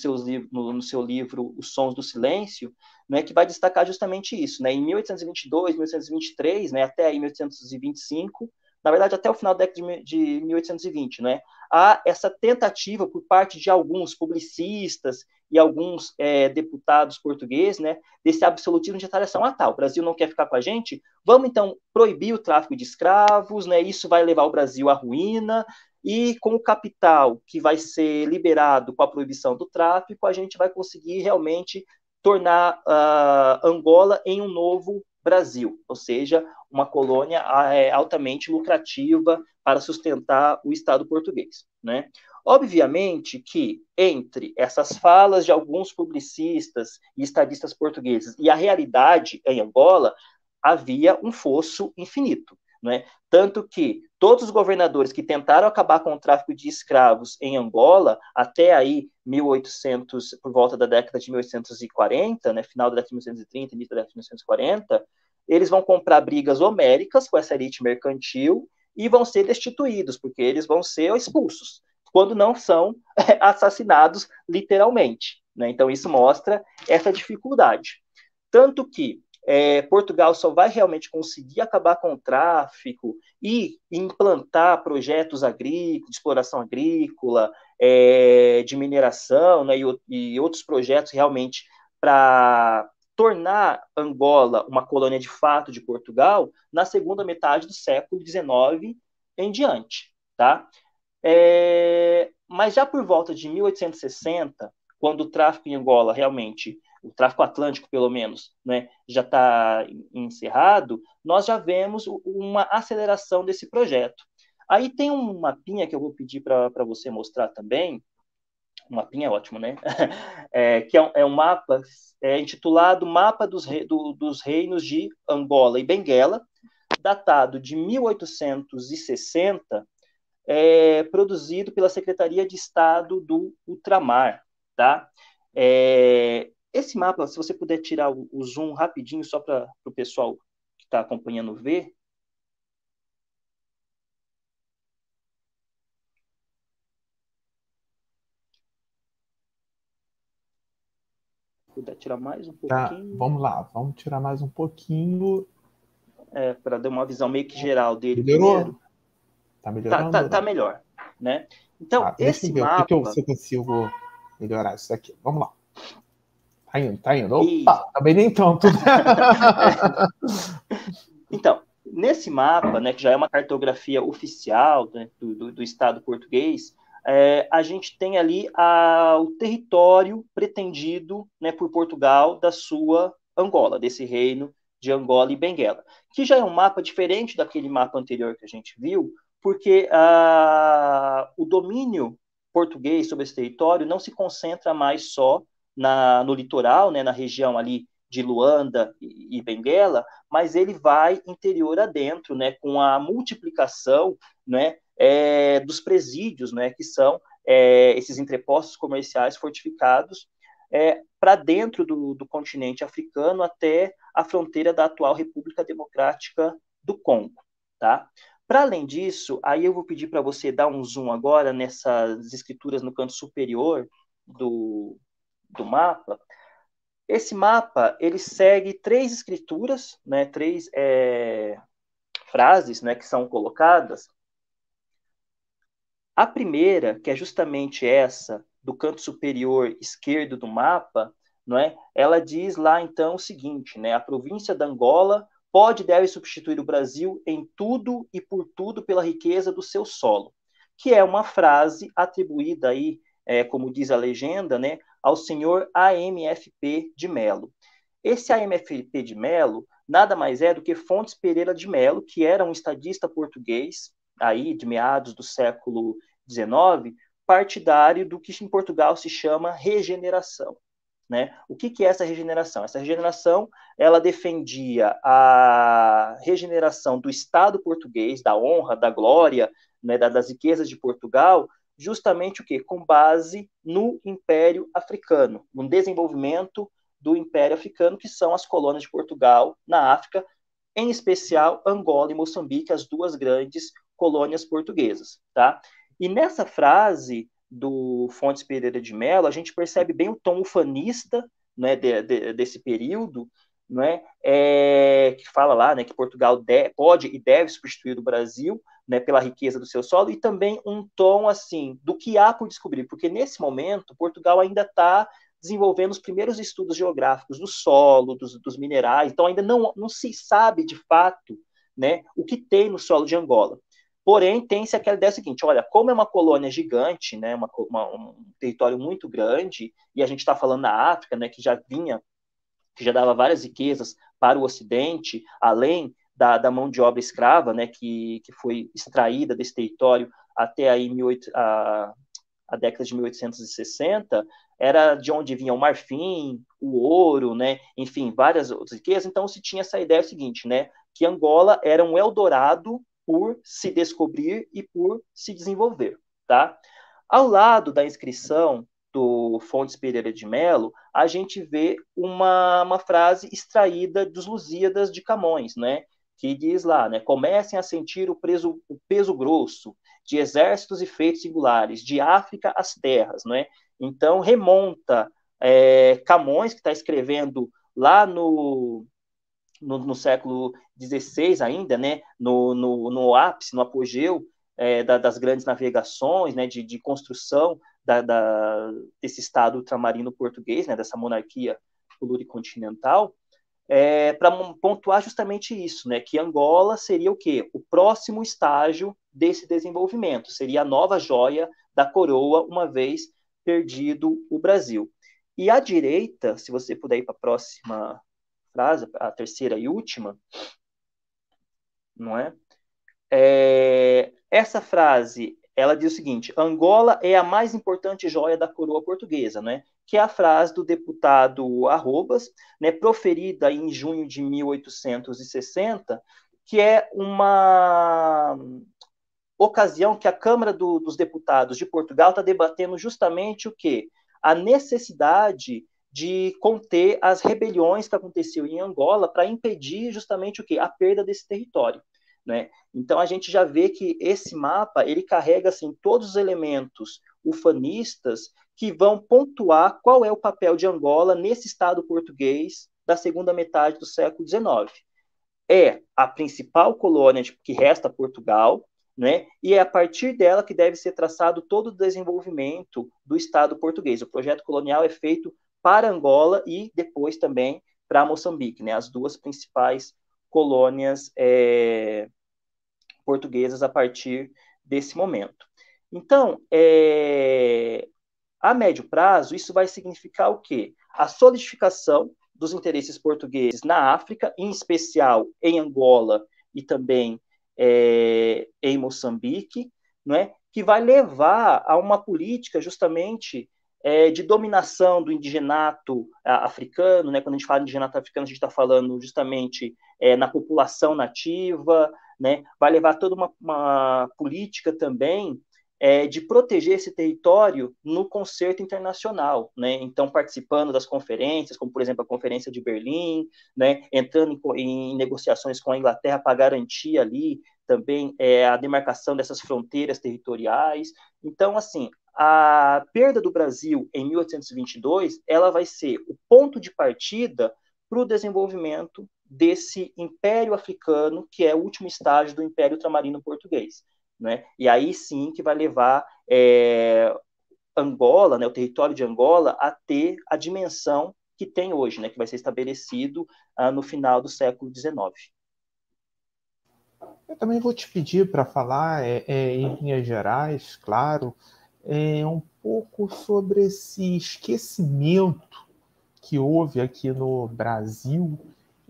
Speaker 2: no, no, seu livro Os Sons do Silêncio, né, que vai destacar justamente isso. Né? Em 1822, 1823, né, até aí 1825, na verdade até o final da década de, 1820, né? Há essa tentativa por parte de alguns publicistas e alguns é, deputados portugueses, né, desse absolutismo de retaliação. Ah, tá, o Brasil não quer ficar com a gente, vamos então proibir o tráfico de escravos, né, isso vai levar o Brasil à ruína, e com o capital que vai ser liberado com a proibição do tráfico, a gente vai conseguir realmente tornar uh, Angola em um novo Brasil, ou seja, uma colônia ah, é, altamente lucrativa para sustentar o Estado português. Né? Obviamente que entre essas falas de alguns publicistas e estadistas portugueses e a realidade em Angola havia um fosso infinito. Né? Tanto que todos os governadores que tentaram acabar com o tráfico de escravos em Angola, até aí 1800, por volta da década de 1840, né, final da década de 1830, início da década de 1840, eles vão comprar brigas homéricas com essa elite mercantil e vão ser destituídos, porque eles vão ser expulsos, quando não são assassinados literalmente. Né? Então isso mostra essa dificuldade. Tanto que é, Portugal só vai realmente conseguir acabar com o tráfico e implantar projetos agrícolas, de exploração agrícola, é, de mineração né, e, e outros projetos realmente para tornar Angola uma colônia de fato de Portugal na segunda metade do século XIX em diante, tá? É, mas já por volta de 1860, quando o tráfico em Angola realmente o tráfico atlântico, pelo menos, né, já está encerrado, nós já vemos uma aceleração desse projeto. Aí tem um mapinha que eu vou pedir para você mostrar também, um mapinha é ótimo, né? É, que é um, é um, mapa é, intitulado Mapa dos, Re, do, dos Reinos de Angola e Benguela, datado de 1860, é, produzido pela Secretaria de Estado do Ultramar, tá? É, esse mapa, se você puder tirar o, zoom rapidinho, só para o pessoal que está acompanhando ver.
Speaker 1: Puder tirar mais um tá, pouquinho. Tá, vamos lá, vamos tirar mais um pouquinho.
Speaker 2: É, para dar uma visão meio que geral dele. Melhorou?
Speaker 1: Está tá, melhorando? Está tá, tá
Speaker 2: melhor, né? Então, tá, esse mapa... o que, que eu, se eu
Speaker 1: consigo melhorar isso aqui. Vamos lá. Tá indo, tá indo. Opa, e... também nem tanto. Né?
Speaker 2: então, nesse mapa, né, que já é uma cartografia oficial né, do, do, do, Estado português, é, a gente tem ali a, o território pretendido né, por Portugal da sua Angola, desse reino de Angola e Benguela, que já é um mapa diferente daquele mapa anterior que a gente viu, porque a, o domínio português sobre esse território não se concentra mais só na, no litoral, né, na região ali de Luanda e, Benguela, mas ele vai interior adentro, né, com a multiplicação né, é, dos presídios, né, que são é, esses entrepostos comerciais fortificados é, para dentro do, do, continente africano até a fronteira da atual República Democrática do Congo, tá? Para além disso, aí eu vou pedir para você dar um zoom agora nessas escrituras no canto superior do, do mapa, esse mapa ele segue três escrituras, né, três é, frases né, que são colocadas. A primeira, que é justamente essa do canto superior esquerdo do mapa, não é? Ela diz lá então o seguinte, né? A província da Angola pode e deve substituir o Brasil em tudo e por tudo pela riqueza do seu solo, que é uma frase atribuída aí, é, como diz a legenda, né, ao senhor AMFP de Melo. Esse AMFP de Melo nada mais é do que Fontes Pereira de Melo, que era um estadista português, aí de meados do século XIX, partidário do que em Portugal se chama regeneração. Né? O que, que é essa regeneração? Essa regeneração ela defendia a regeneração do Estado português, da honra, da glória, né, das riquezas de Portugal, justamente o quê? Com base no Império Africano, no desenvolvimento do Império Africano, que são as colônias de Portugal na África, em especial Angola e Moçambique, as duas grandes colônias portuguesas, tá? E nessa frase do Fontes Pereira de Mello, a gente percebe bem o tom ufanista né, de, de, desse período, né, é, que fala lá né, que Portugal de, pode e deve substituir o Brasil, né, pela riqueza do seu solo e também um tom assim do que há por descobrir, porque nesse momento Portugal ainda está desenvolvendo os primeiros estudos geográficos do solo, dos, dos minerais, então ainda não, não se sabe de fato né, o que tem no solo de Angola. Porém, tem-se aquela ideia seguinte: olha, como é uma colônia gigante, né, uma, uma, um território muito grande, e a gente está falando na África, né, que já vinha, que já dava várias riquezas para o Ocidente, além da, da, mão de obra escrava, né, que, que foi extraída desse território até aí 18, a, a década de 1860, era de onde vinha o marfim, o ouro, né, enfim, várias outras riquezas. Então se tinha essa ideia é seguinte, né, que Angola era um Eldorado por se descobrir e por se desenvolver, tá? Ao lado da inscrição do Fontes Pereira de Melo, a gente vê uma, uma frase extraída dos Lusíadas de Camões, né? que diz lá, né? Comecem a sentir o, preso, o peso grosso de exércitos e feitos singulares, de África às terras, não é? Então, remonta é, Camões, que está escrevendo lá no, no, no, século XVI ainda, né? no, no, no ápice, no apogeu é, da, das grandes navegações, né? de, de construção da, da, desse Estado ultramarino português, né? dessa monarquia pluricontinental, é, para pontuar justamente isso, né, que Angola seria o quê? O próximo estágio desse desenvolvimento, seria a nova joia da coroa, uma vez perdido o Brasil. E à direita, se você puder ir para a próxima frase, a terceira e última, não é? é essa frase ela diz o seguinte: Angola é a mais importante joia da coroa portuguesa, né? Que é a frase do deputado Arrobas, né, proferida em junho de 1860, que é uma ocasião que a Câmara do, dos Deputados de Portugal está debatendo justamente o quê? A necessidade de conter as rebeliões que aconteceu em Angola para impedir justamente o quê? A perda desse território. Né? Então a gente já vê que esse mapa ele carrega assim todos os elementos ufanistas que vão pontuar qual é o papel de Angola nesse Estado português da segunda metade do século XIX. É a principal colônia que resta Portugal, né? E é a partir dela que deve ser traçado todo o desenvolvimento do Estado português. O projeto colonial é feito para Angola e depois também para Moçambique, né? As duas principais colônias é, portuguesas a partir desse momento. Então, é, a médio prazo, isso vai significar o quê? A solidificação dos interesses portugueses na África, em especial em Angola e também é, em Moçambique, não é? que vai levar a uma política justamente é, de dominação do indigenato africano. Né? Quando a gente fala de indigenato africano, a gente está falando justamente é, na população nativa, né? vai levar toda uma, uma política também é, de proteger esse território no concerto internacional, né? Então, participando das conferências, como por exemplo a Conferência de Berlim, né? Entrando em, em, negociações com a Inglaterra para garantir ali também é, a demarcação dessas fronteiras territoriais. Então, assim, a perda do Brasil em 1822, ela vai ser o ponto de partida para o desenvolvimento desse império africano, que é o último estágio do império ultramarino português. Né? E aí sim que vai levar é, Angola, né, o território de Angola, a ter a dimensão que tem hoje, né, que vai ser estabelecido ah, no final do século XIX.
Speaker 1: Eu também vou te pedir para falar, é, é, em linhas gerais, claro, é, um pouco sobre esse esquecimento que houve aqui no Brasil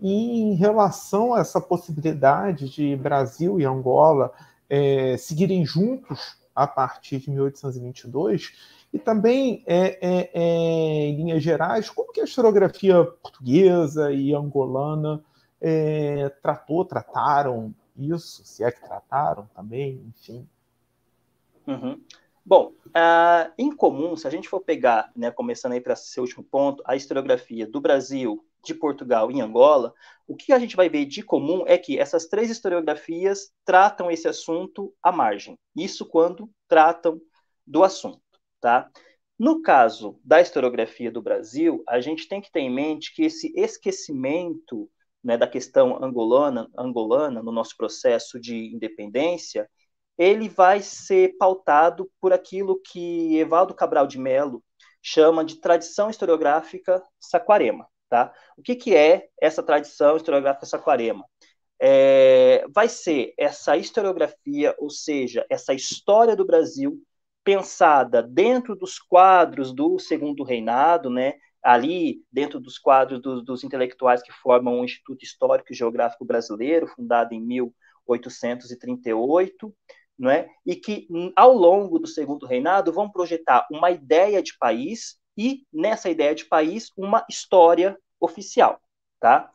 Speaker 1: e em relação a essa possibilidade de Brasil e Angola é, seguirem juntos a partir de 1822, e também, é, é, é, em linhas gerais, como que a historiografia portuguesa e angolana é, tratou, trataram isso, se é que trataram também, enfim.
Speaker 2: Uhum. Bom, uh, em comum, se a gente for pegar, né, começando aí para seu último ponto, a historiografia do Brasil de Portugal em Angola, o que a gente vai ver de comum é que essas três historiografias tratam esse assunto à margem. Isso quando tratam do assunto, tá? No caso da historiografia do Brasil, a gente tem que ter em mente que esse esquecimento né, da questão angolana, angolana no nosso processo de independência, ele vai ser pautado por aquilo que Evaldo Cabral de Melo chama de tradição historiográfica saquarema, Tá? O que, que é essa tradição historiográfica saquarema? É, vai ser essa historiografia, ou seja, essa história do Brasil pensada dentro dos quadros do Segundo Reinado, né? ali dentro dos quadros dos intelectuais que formam o Instituto Histórico e Geográfico Brasileiro, fundado em 1838, né? e que, ao longo do Segundo Reinado, vão projetar uma ideia de país e, nessa ideia de país, uma história oficial. Tá?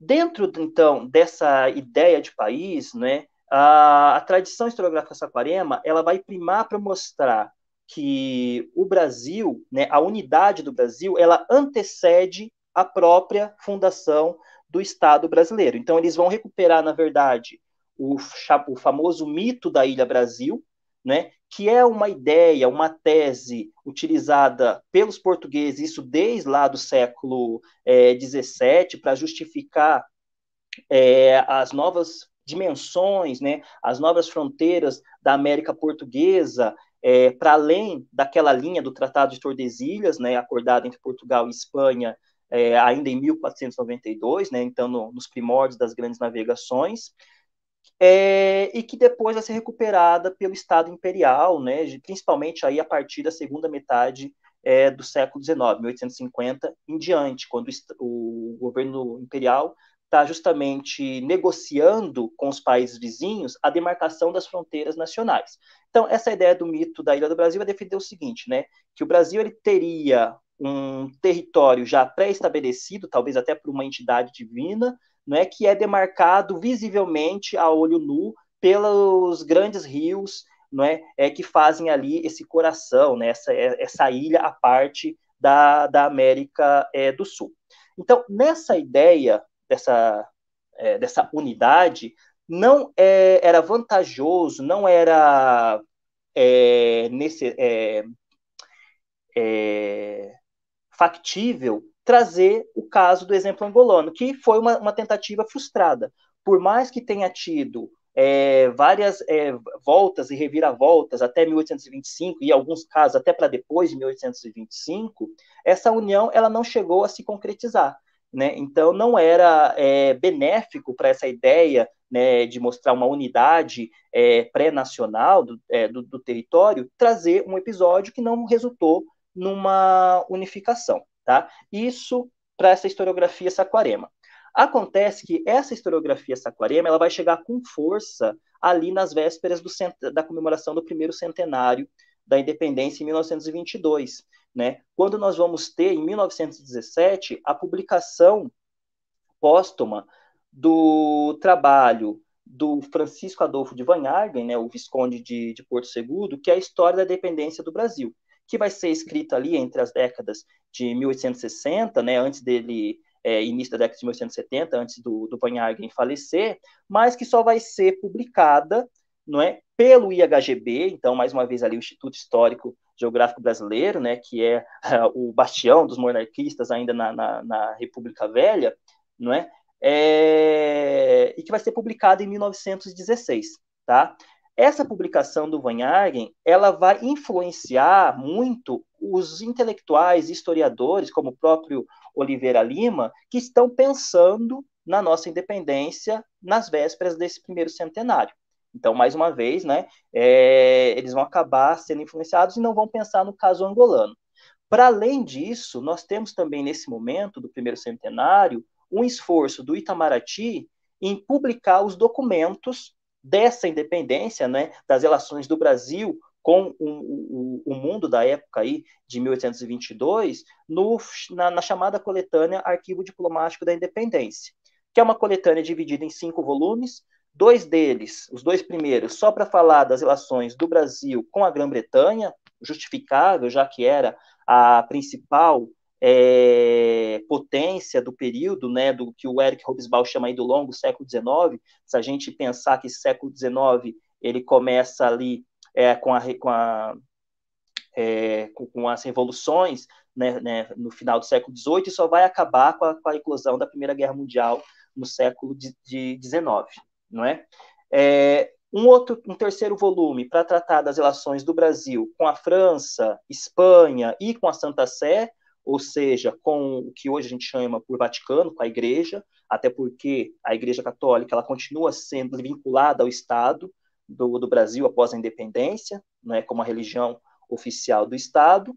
Speaker 2: Dentro, então, dessa ideia de país, né, a, a tradição historiográfica saquarema ela vai primar para mostrar que o Brasil, né, a unidade do Brasil, ela antecede a própria fundação do Estado brasileiro. Então, eles vão recuperar, na verdade, o, o famoso mito da Ilha Brasil, né, que é uma ideia, uma tese utilizada pelos portugueses, isso desde lá do século XVII, é, para justificar é, as novas dimensões, né, as novas fronteiras da América Portuguesa, é, para além daquela linha do Tratado de Tordesilhas, né, acordado entre Portugal e Espanha é, ainda em 1492, né, então no, nos primórdios das grandes navegações, é, e que depois vai ser recuperada pelo Estado Imperial, né, principalmente aí a partir da segunda metade é, do século XIX, 1850 em diante, quando o, o governo imperial está justamente negociando com os países vizinhos a demarcação das fronteiras nacionais. Então, essa ideia do mito da Ilha do Brasil vai defender o seguinte, né, que o Brasil ele teria um território já pré-estabelecido, talvez até por uma entidade divina, é que é demarcado visivelmente a olho nu pelos grandes rios não é, é que fazem ali esse coração, né, essa, é, essa ilha à parte da, da América é, do Sul. Então, nessa ideia dessa, é, dessa unidade, não é, era vantajoso, não era é, nesse, factível trazer o caso do exemplo angolano, que foi uma, uma tentativa frustrada. Por mais que tenha tido é, várias é, voltas e reviravoltas até 1825 e alguns casos até para depois de 1825, essa união ela não chegou a se concretizar. Né? Então não era é, benéfico para essa ideia né, de mostrar uma unidade é, pré-nacional do, é, do, do território trazer um episódio que não resultou numa unificação. Tá? Isso para essa historiografia saquarema. Acontece que essa historiografia saquarema ela vai chegar com força ali nas vésperas do, da comemoração do primeiro centenário da independência em 1922, né? Quando nós vamos ter em 1917 a publicação póstuma do trabalho do Francisco Adolfo de Van Argen, né, o Visconde de, de Porto Seguro, que é a história da dependência do Brasil que vai ser escrita ali entre as décadas de 1860, né, antes dele é, início da década de 1870, antes do, do Hagen falecer, mas que só vai ser publicada não é, pelo IHGB, então, mais uma vez, ali o Instituto Histórico Geográfico Brasileiro, né, que é uh, o bastião dos monarquistas ainda na, na, na República Velha, não é, é, e que vai ser publicada em 1916. Tá? Essa publicação do Van Hagen, ela vai influenciar muito os intelectuais, historiadores, como o próprio Oliveira Lima, que estão pensando na nossa independência nas vésperas desse primeiro centenário. Então, mais uma vez, né, é, eles vão acabar sendo influenciados e não vão pensar no caso angolano. Para além disso, nós temos também, nesse momento do primeiro centenário, um esforço do Itamaraty em publicar os documentos dessa independência, né, das relações do Brasil com o, o, o mundo da época aí, de 1822, no, na, na chamada coletânea Arquivo Diplomático da Independência, que é uma coletânea dividida em cinco volumes, dois deles, os dois primeiros, só para falar das relações do Brasil com a Grã-Bretanha, justificável, já que era a principal é, potência do período, né, do que o Eric Hobsbawm chama aí do longo século XIX, se a gente pensar que século XIX ele começa ali é, com, a, com, a, é, com, com, as revoluções né, né, no final do século XVIII e só vai acabar com a, com a eclosão da Primeira Guerra Mundial no século XIX, não é? é um outro, um terceiro volume para tratar das relações do Brasil com a França, Espanha e com a Santa Sé, ou seja, com o que hoje a gente chama por Vaticano, com a Igreja, até porque a Igreja Católica ela continua sendo vinculada ao Estado do, do Brasil após a independência, é como a religião oficial do Estado.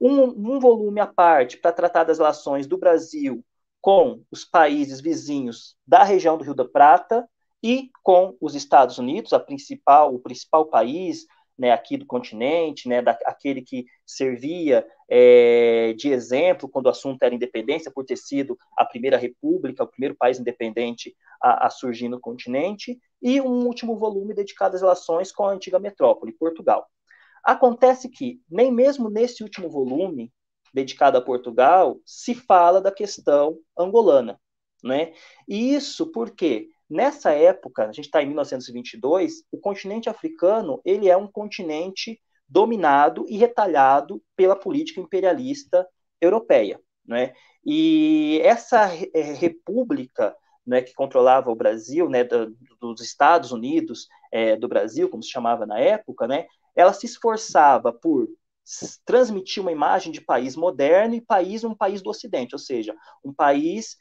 Speaker 2: Um, um volume à parte para tratar das relações do Brasil com os países vizinhos da região do Rio da Prata e com os Estados Unidos, a principal, o principal país, né, aqui do continente, né, daquele que servia é, de exemplo quando o assunto era independência, por ter sido a primeira república, o primeiro país independente a, a surgir no continente, e um último volume dedicado às relações com a antiga metrópole, Portugal. Acontece que, nem mesmo nesse último volume, dedicado a Portugal, se fala da questão angolana. Né? E isso por quê? Nessa época, a gente está em 1922, o continente africano ele é um continente dominado e retalhado pela política imperialista europeia. Né? E essa é, república né, que controlava o Brasil, né, do, dos Estados Unidos é, do Brasil, como se chamava na época, né, ela se esforçava por transmitir uma imagem de país moderno e país um país do Ocidente, ou seja, um país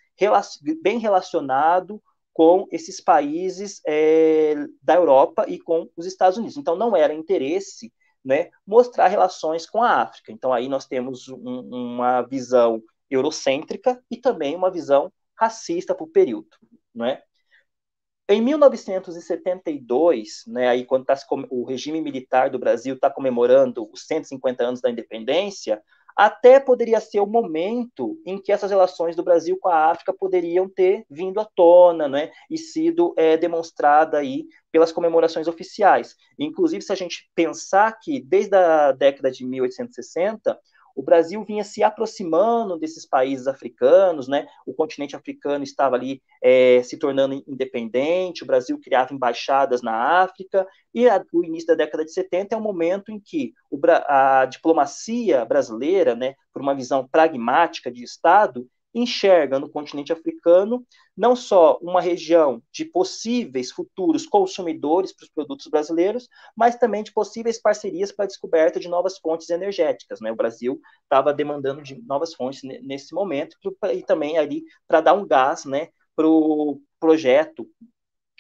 Speaker 2: bem relacionado com esses países é, da Europa e com os Estados Unidos. Então, não era interesse né, mostrar relações com a África. Então, aí nós temos um, uma visão eurocêntrica e também uma visão racista para o período. Né? Em 1972, né, aí quando tá, o regime militar do Brasil está comemorando os 150 anos da independência, até poderia ser o momento em que essas relações do Brasil com a África poderiam ter vindo à tona, né, e sido é, demonstrada aí pelas comemorações oficiais. Inclusive, se a gente pensar que desde a década de 1860 o Brasil vinha se aproximando desses países africanos, né? O continente africano estava ali é, se tornando independente, o Brasil criava embaixadas na África, e a, o início da década de 70 é o um momento em que o, a diplomacia brasileira, né, por uma visão pragmática de Estado, enxerga no continente africano não só uma região de possíveis futuros consumidores para os produtos brasileiros, mas também de possíveis parcerias para a descoberta de novas fontes energéticas. Né? O Brasil estava demandando de novas fontes nesse momento e também ali para dar um gás né, para o projeto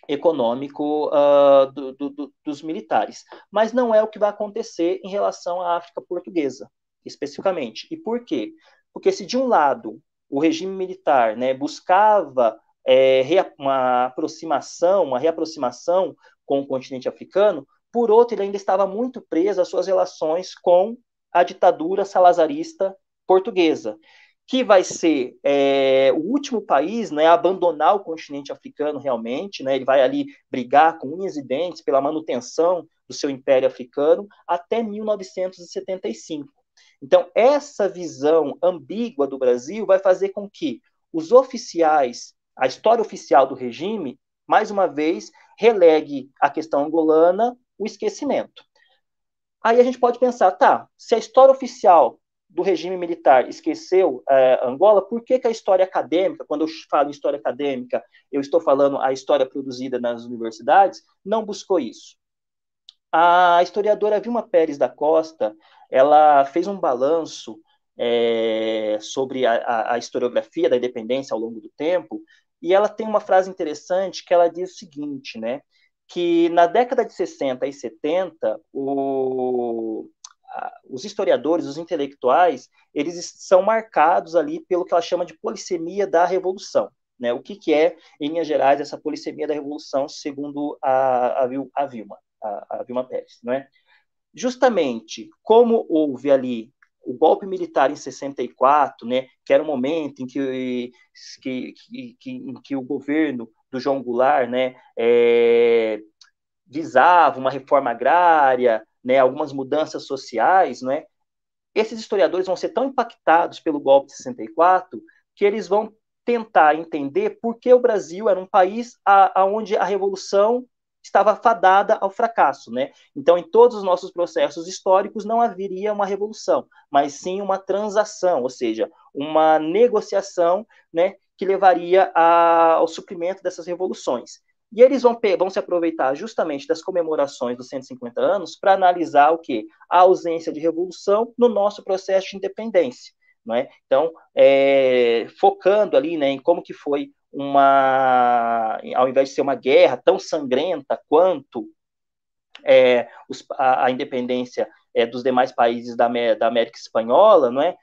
Speaker 2: econômico uh, do, do, dos militares. Mas não é o que vai acontecer em relação à África portuguesa, especificamente. E por quê? Porque se de um lado o regime militar né, buscava é, uma aproximação, uma reaproximação com o continente africano, por outro, ele ainda estava muito preso às suas relações com a ditadura salazarista portuguesa, que vai ser é, o último país né, a abandonar o continente africano realmente, né, ele vai ali brigar com unhas e dentes pela manutenção do seu império africano até 1975. Então, essa visão ambígua do Brasil vai fazer com que os oficiais, a história oficial do regime, mais uma vez, relegue a questão angolana o esquecimento. Aí a gente pode pensar, tá, se a história oficial do regime militar esqueceu é, Angola, por que, que a história acadêmica, quando eu falo história acadêmica, eu estou falando a história produzida nas universidades, não buscou isso? A historiadora Vilma Pérez da Costa, ela fez um balanço é, sobre a, a, historiografia da independência ao longo do tempo, e ela tem uma frase interessante que ela diz o seguinte, né? Que na década de 60 e 70, o, os historiadores, os intelectuais, eles são marcados ali pelo que ela chama de polissemia da revolução. Né? O que, que é, em Minas Gerais, essa polissemia da revolução, segundo a, a, a Vilma, a, a Vilma Pérez, não é? justamente como houve ali o golpe militar em 64, né, que era o um momento em que, que, que, em que o governo do João Goulart né, é, visava uma reforma agrária, né, algumas mudanças sociais, né, esses historiadores vão ser tão impactados pelo golpe de 64 que eles vão tentar entender por que o Brasil era um país aonde a, Revolução estava fadada ao fracasso, né? Então, em todos os nossos processos históricos não haveria uma revolução, mas sim uma transação, ou seja, uma negociação, né, que levaria a, ao suprimento dessas revoluções. E eles vão, vão, se aproveitar justamente das comemorações dos 150 anos para analisar o que? A ausência de revolução no nosso processo de independência. Não é? Então, é, focando ali né, em como que foi uma, ao invés de ser uma guerra tão sangrenta quanto é, os, a, a, independência é, dos demais países da, da, América Espanhola, não é?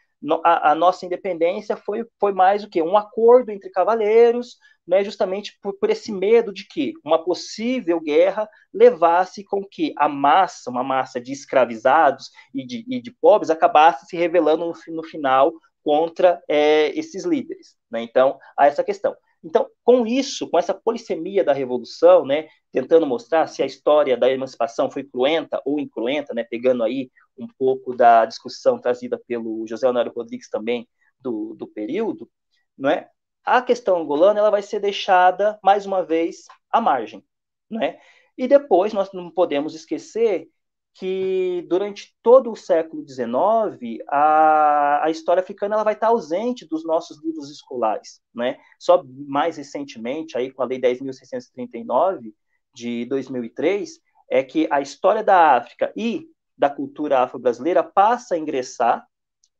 Speaker 2: a, a, nossa independência foi, foi mais o que um acordo entre cavaleiros, né, justamente por, por esse medo de que uma possível guerra levasse com que a massa, uma massa de escravizados e de, e de pobres, acabasse se revelando no, no final contra é, esses líderes. Né? Então, há essa questão. Então, com isso, com essa polissemia da Revolução, né, tentando mostrar se a história da emancipação foi cruenta ou incruenta, né, pegando aí um pouco da discussão trazida pelo José Leonardo Rodrigues também do, do período, não é? a questão angolana ela vai ser deixada, mais uma vez, à margem. Não é? E depois nós não podemos esquecer que durante todo o século XIX a, a história africana ela vai estar ausente dos nossos livros escolares, né? Só mais recentemente aí com a lei 10.639 de 2003 é que a história da África e da cultura afro-brasileira passa a ingressar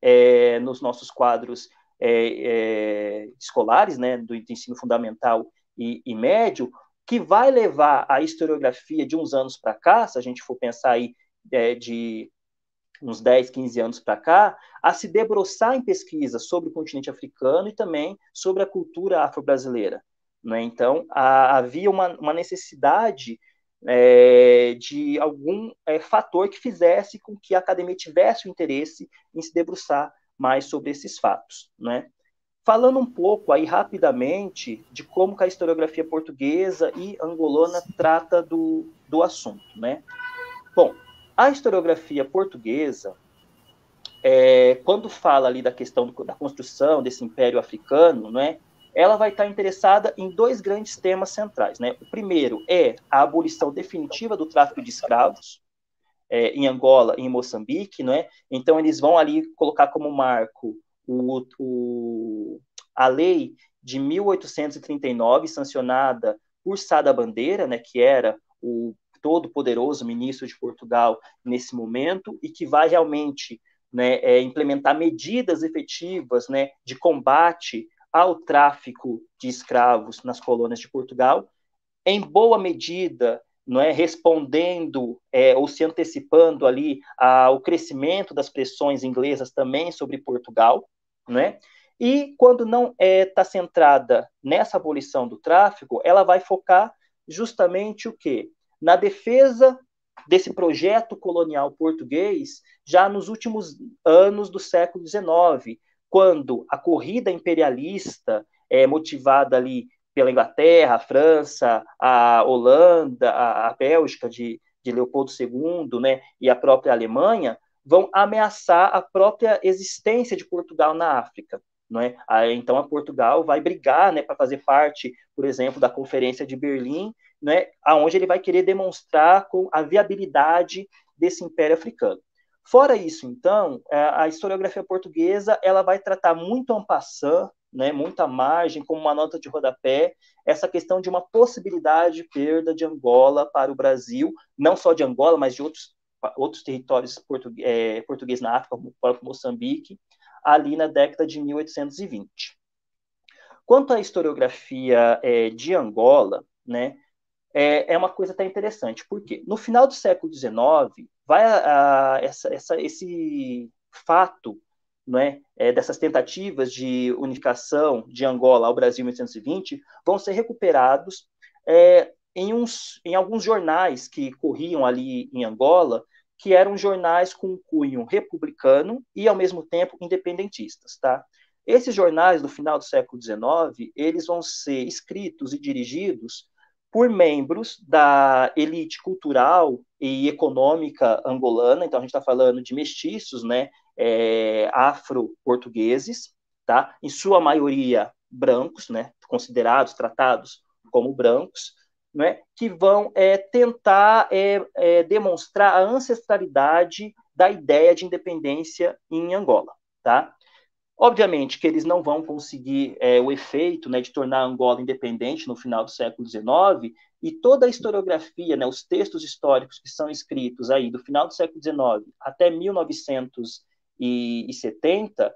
Speaker 2: é, nos nossos quadros é, é, escolares, né, do, do ensino fundamental e, e médio, que vai levar a historiografia de uns anos para cá, se a gente for pensar aí é, de uns 10, 15 anos para cá, a se debruçar em pesquisas sobre o continente africano e também sobre a cultura afro-brasileira. Né? Então, a, havia uma, uma necessidade é, de algum é, fator que fizesse com que a academia tivesse o interesse em se debruçar mais sobre esses fatos. Né? Falando um pouco aí rapidamente de como a historiografia portuguesa e angolana trata do, do assunto. Né? Bom, a historiografia portuguesa, é, quando fala ali da questão do, da construção desse império africano, não é? ela vai estar interessada em dois grandes temas centrais. Né? O primeiro é a abolição definitiva do tráfico de escravos é, em Angola e em Moçambique. é? Então, eles vão ali colocar como marco o, o, a lei de 1839, sancionada por Sada Bandeira, né, que era o todo-poderoso ministro de Portugal nesse momento e que vai realmente né, é, implementar medidas efetivas né, de combate ao tráfico de escravos nas colônias de Portugal, em boa medida, não é respondendo é, ou se antecipando ali ao crescimento das pressões inglesas também sobre Portugal, né? E quando não está é, tá centrada nessa abolição do tráfico, ela vai focar justamente o quê? na defesa desse projeto colonial português já nos últimos anos do século XIX, quando a corrida imperialista, é, motivada ali pela Inglaterra, a França, a Holanda, a, a Bélgica de, de Leopoldo II né, e a própria Alemanha, vão ameaçar a própria existência de Portugal na África. Não é? Aí, então, a Portugal vai brigar né, para fazer parte, por exemplo, da Conferência de Berlim, né, aonde ele vai querer demonstrar a viabilidade desse império africano. Fora isso, então, é, a historiografia portuguesa ela vai tratar muito en passant, né, muita margem, como uma nota de rodapé, essa questão de uma possibilidade de perda de Angola para o Brasil, não só de Angola, mas de outros, outros territórios é, portugueses é, na África, como o próprio Moçambique, ali na década de 1820. Quanto à historiografia é, de Angola, né, é, é uma coisa até interessante, porque no final do século XIX, vai a, a, essa, essa, esse fato né, é, dessas tentativas de unificação de Angola ao Brasil em 1820 vão ser recuperados é, em, uns, em alguns jornais que corriam ali em Angola, que eram jornais com cunho republicano e, ao mesmo tempo, independentistas. Tá? Esses jornais do final do século XIX, eles vão ser escritos e dirigidos por membros da elite cultural e econômica angolana, então a gente está falando de mestiços, né, é, afro-portugueses, tá, em sua maioria brancos, né, considerados, tratados como brancos, né, que vão é, tentar é, é, demonstrar a ancestralidade da ideia de independência em Angola. Tá? Obviamente que eles não vão conseguir é, o efeito né, de tornar Angola independente no final do século XIX, e toda a historiografia, né, os textos históricos que são escritos aí do final do século XIX até 1970, de,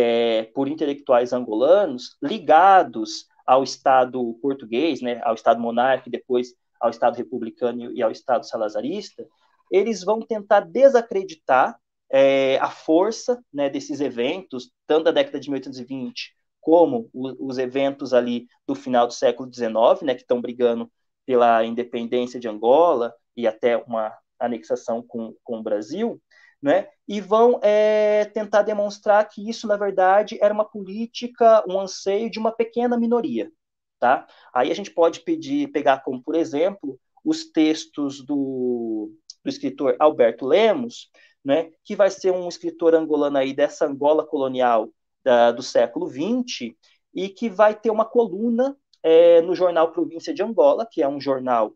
Speaker 2: é, por intelectuais angolanos, ligados ao Estado português, né, ao Estado monárquico, depois ao Estado republicano e ao Estado salazarista, eles vão tentar desacreditar é, a força né, desses eventos, tanto da década de 1820 como os eventos ali do final do século XIX, né, que estão brigando pela independência de Angola e até uma anexação com, com o Brasil, né, e vão é, tentar demonstrar que isso, na verdade, era uma política, um anseio de uma pequena minoria. Tá? Aí a gente pode pedir, pegar como, por exemplo, os textos do, do escritor Alberto Lemos, né, que vai ser um escritor angolano aí dessa Angola colonial da, do século XX e que vai ter uma coluna é, no jornal Província de Angola, que é um jornal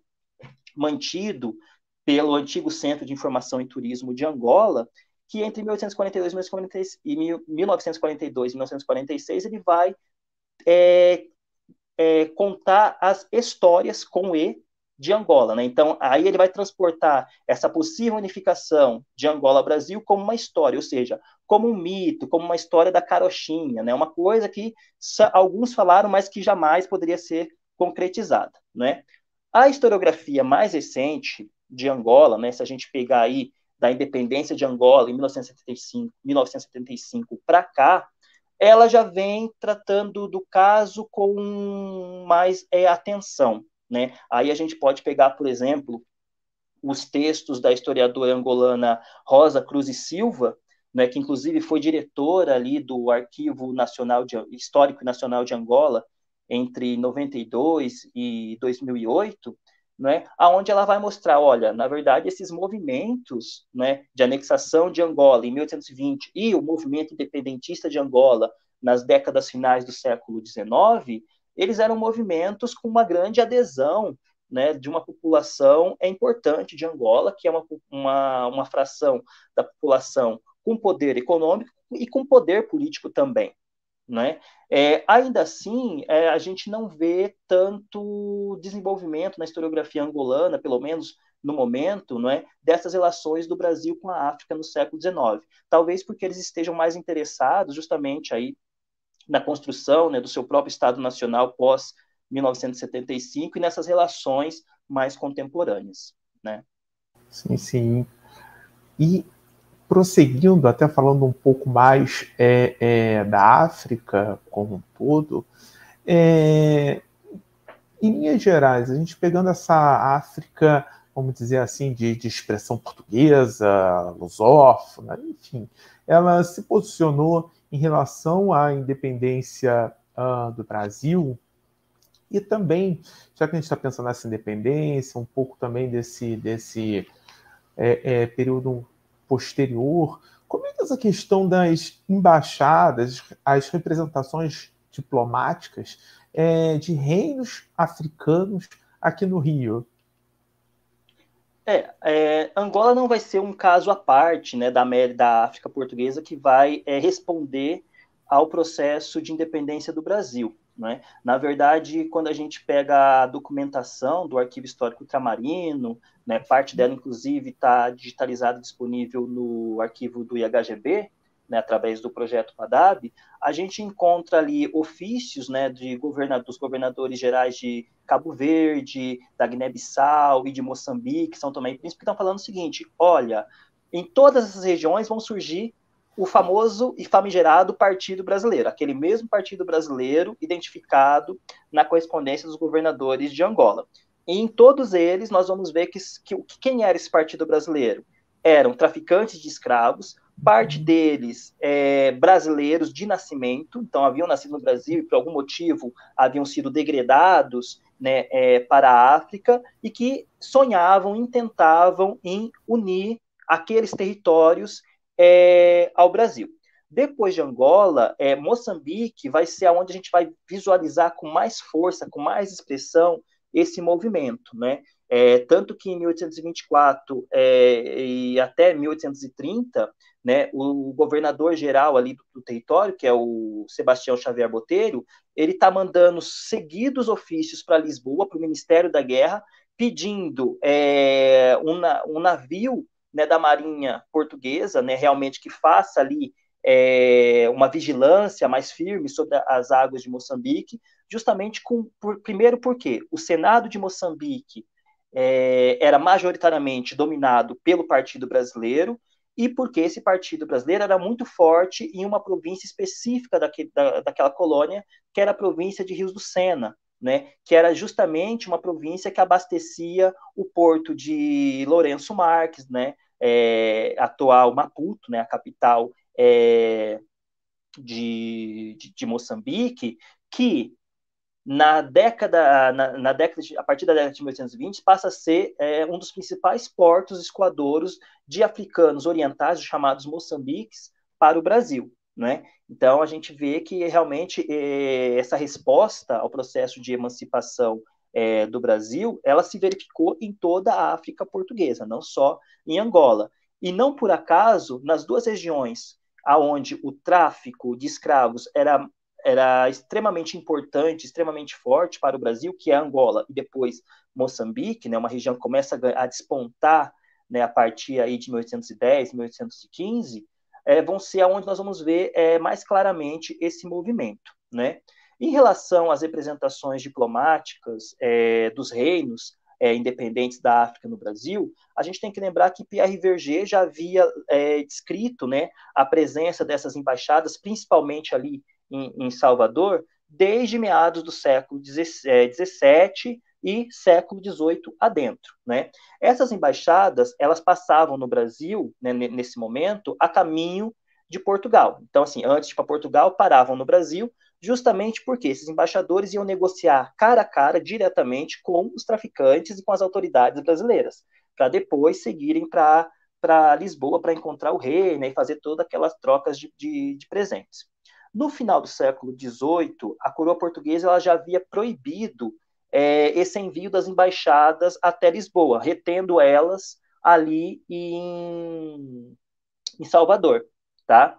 Speaker 2: mantido pelo antigo Centro de Informação e Turismo de Angola, que entre 1842 e 1942 e 1946 ele vai é, é, contar as histórias com E de Angola. Né? Então, aí ele vai transportar essa possível unificação de Angola-Brasil como uma história, ou seja, como um mito, como uma história da carochinha, né? uma coisa que alguns falaram, mas que jamais poderia ser concretizada. Né? A historiografia mais recente de Angola, né, se a gente pegar aí da independência de Angola em 1975, 1975 para cá, ela já vem tratando do caso com mais é, atenção. Né? Aí a gente pode pegar, por exemplo, os textos da historiadora angolana Rosa Cruz e Silva, né, que inclusive foi diretora ali do Arquivo Nacional de, Histórico Nacional de Angola entre 92 e 2008, né, aonde ela vai mostrar, olha, na verdade esses movimentos, né, de anexação de Angola em 1820 e o movimento independentista de Angola nas décadas finais do século XIX, eles eram movimentos com uma grande adesão né, de uma população é importante de Angola, que é uma, uma, uma fração da população com poder econômico e com poder político também. Né? É, ainda assim, é, a gente não vê tanto desenvolvimento na historiografia angolana, pelo menos no momento, não é, dessas relações do Brasil com a África no século XIX. Talvez porque eles estejam mais interessados justamente aí na construção né, do seu próprio Estado Nacional pós 1975 e nessas relações mais contemporâneas, né?
Speaker 1: Sim, sim. E prosseguindo, até falando um pouco mais é, é, da África como um todo, é, em linhas gerais, a gente pegando essa África, vamos dizer assim, de, de expressão portuguesa, lusófona, enfim, ela se posicionou em relação à independência uh, do Brasil, e também, já que a gente está pensando nessa independência, um pouco também desse, desse é, é, período posterior, como é que é essa questão das embaixadas, as representações diplomáticas é, de reinos africanos aqui no Rio?
Speaker 2: É, é, Angola não vai ser um caso à parte né, da, da África Portuguesa que vai é, responder ao processo de independência do Brasil. Né? Na verdade, quando a gente pega a documentação do Arquivo Histórico Ultramarino, né, parte dela, inclusive, está digitalizada disponível no arquivo do IHGB, né, através do projeto PADAB, a gente encontra ali ofícios né, de governa dos governadores gerais de Cabo Verde, da Guiné-Bissau e de Moçambique, que são também príncipes, que estão falando o seguinte: olha, em todas essas regiões vão surgir o famoso e famigerado Partido Brasileiro, aquele mesmo Partido Brasileiro identificado na correspondência dos governadores de Angola. E em todos eles, nós vamos ver que, que quem era esse Partido Brasileiro? Eram traficantes de escravos, parte deles é, brasileiros de nascimento, então haviam nascido no Brasil e por algum motivo haviam sido degradados né, é, para a África e que sonhavam, intentavam em unir aqueles territórios é, ao Brasil. Depois de Angola, é, Moçambique vai ser onde a gente vai visualizar com mais força, com mais expressão esse movimento, né? É, tanto que em 1824 é, e até 1830, né, o, governador geral ali do, do, território, que é o Sebastião Xavier Botelho, ele está mandando seguidos ofícios para Lisboa, para o Ministério da Guerra, pedindo é, um, um, navio né, da Marinha Portuguesa, né, realmente que faça ali é, uma vigilância mais firme sobre as águas de Moçambique, justamente com, por, primeiro porque o Senado de Moçambique é, era majoritariamente dominado pelo Partido Brasileiro e porque esse Partido Brasileiro era muito forte em uma província específica daquele, da, daquela colônia, que era a província de Rios do Sena, né, que era justamente uma província que abastecia o porto de Lourenço Marques, né, é, atual Maputo, né, a capital é, de, de, de Moçambique, que na década, na, na década de, a partir da década de 1820, passa a ser é, um dos principais portos escoadouros de africanos orientais, chamados moçambiques, para o Brasil. Né? Então, a gente vê que realmente é, essa resposta ao processo de emancipação é, do Brasil, ela se verificou em toda a África portuguesa, não só em Angola. E não por acaso, nas duas regiões aonde o tráfico de escravos era era extremamente importante, extremamente forte para o Brasil, que é Angola e depois Moçambique, né, uma região que começa a, despontar né, a partir aí de 1810, 1815, é, vão ser aonde nós vamos ver é, mais claramente esse movimento. Né? Em relação às representações diplomáticas é, dos reinos é, independentes da África no Brasil, a gente tem que lembrar que Pierre Verger já havia é, descrito né, a presença dessas embaixadas, principalmente ali em, em Salvador desde meados do século XVII é, e século XVIII adentro. Né? Essas embaixadas elas passavam no Brasil né, nesse momento a caminho de Portugal. Então, assim, antes de para Portugal paravam no Brasil, justamente porque esses embaixadores iam negociar cara a cara diretamente com os traficantes e com as autoridades brasileiras, para depois seguirem para para Lisboa para encontrar o rei né, e fazer todas aquelas trocas de, de, de presentes. No final do século XVIII, a coroa portuguesa ela já havia proibido é, esse envio das embaixadas até Lisboa, retendo elas ali em, em Salvador, tá?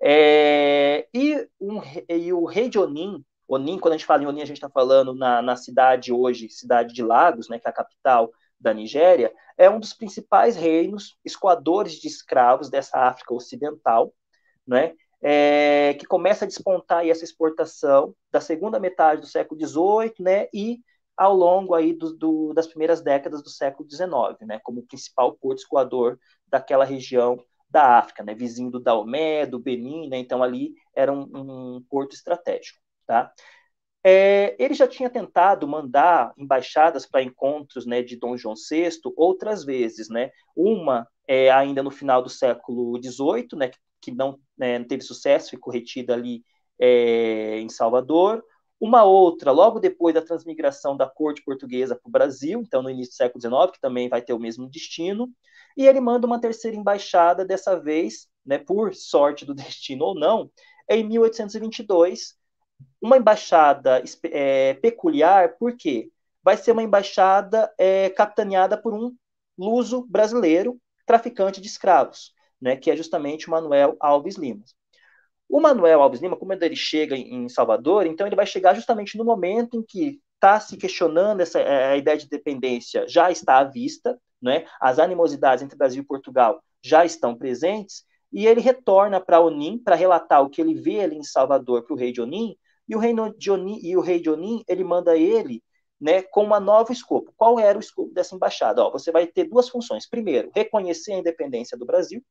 Speaker 2: É, e, um, e, o rei de Onim, Onim, quando a gente fala em Onim, a gente está falando na, na cidade hoje, cidade de Lagos, né, que é a capital da Nigéria, é um dos principais reinos escoadores de escravos dessa África Ocidental, né? é, que começa a despontar essa exportação da segunda metade do século XVIII, né, e ao longo aí do, do, das primeiras décadas do século XIX, né, como o principal porto escoador daquela região da África, né, vizinho do Daomé, do Benin, né, então ali era um, um porto estratégico, tá? É, ele já tinha tentado mandar embaixadas para encontros né, de Dom João VI outras vezes, né? Uma é, ainda no final do século XVIII, né, que não, né, não teve sucesso, ficou retida ali é, em Salvador. Uma outra, logo depois da transmigração da corte portuguesa para o Brasil, então no início do século XIX, que também vai ter o mesmo destino. E ele manda uma terceira embaixada, dessa vez, né, por sorte do destino ou não, em 1822. Uma embaixada é, peculiar, porque vai ser uma embaixada é, capitaneada por um luso brasileiro, traficante de escravos né, que é justamente o Manuel Alves Lima. O Manuel Alves Lima, como ele chega em Salvador, então ele vai chegar justamente no momento em que está se questionando essa é, a ideia de dependência já está à vista, né? as animosidades entre Brasil e Portugal já estão presentes, e ele retorna para Onim para relatar o que ele vê ali em Salvador para o rei de Onim, e o rei de Onim, e o rei de Onim, ele manda ele né, com uma nova escopo. Qual era o escopo dessa embaixada? Ó, você vai ter duas funções. Primeiro, reconhecer a independência do Brasil,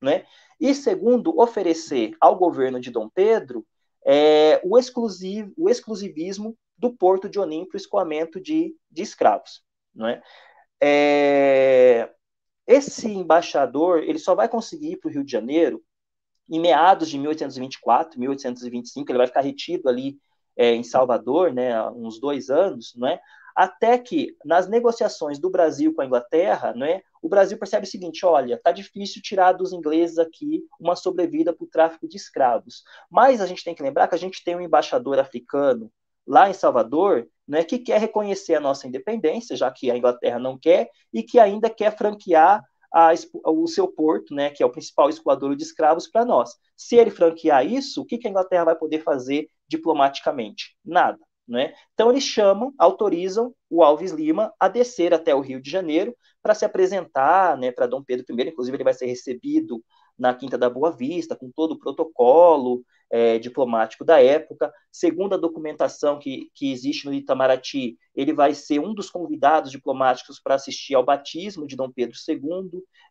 Speaker 2: né? E segundo, oferecer ao governo de Dom Pedro é, o, o exclusivismo do porto de Onim para o escoamento de, de escravos. Né? É, esse embaixador ele só vai conseguir ir para o Rio de Janeiro em meados de 1824, 1825, ele vai ficar retido ali é, em Salvador, né, uns dois anos, é? até que nas negociações do Brasil com a Inglaterra, o Brasil percebe o seguinte: olha, tá difícil tirar dos ingleses aqui uma sobrevida para o tráfico de escravos. Mas a gente tem que lembrar que a gente tem um embaixador africano lá em Salvador, né, que quer reconhecer a nossa independência, já que a Inglaterra não quer, e que ainda quer franquear a, o seu porto, né, que é o principal escoador de escravos para nós. Se ele franquear isso, o que, que a Inglaterra vai poder fazer diplomaticamente? Nada. Né? Então, eles chamam, autorizam o Alves Lima a descer até o Rio de Janeiro para se apresentar né, para Dom Pedro I. Inclusive, ele vai ser recebido na Quinta da Boa Vista, com todo o protocolo é, diplomático da época. Segundo a documentação que, que existe no Itamaraty, ele vai ser um dos convidados diplomáticos para assistir ao batismo de Dom Pedro II,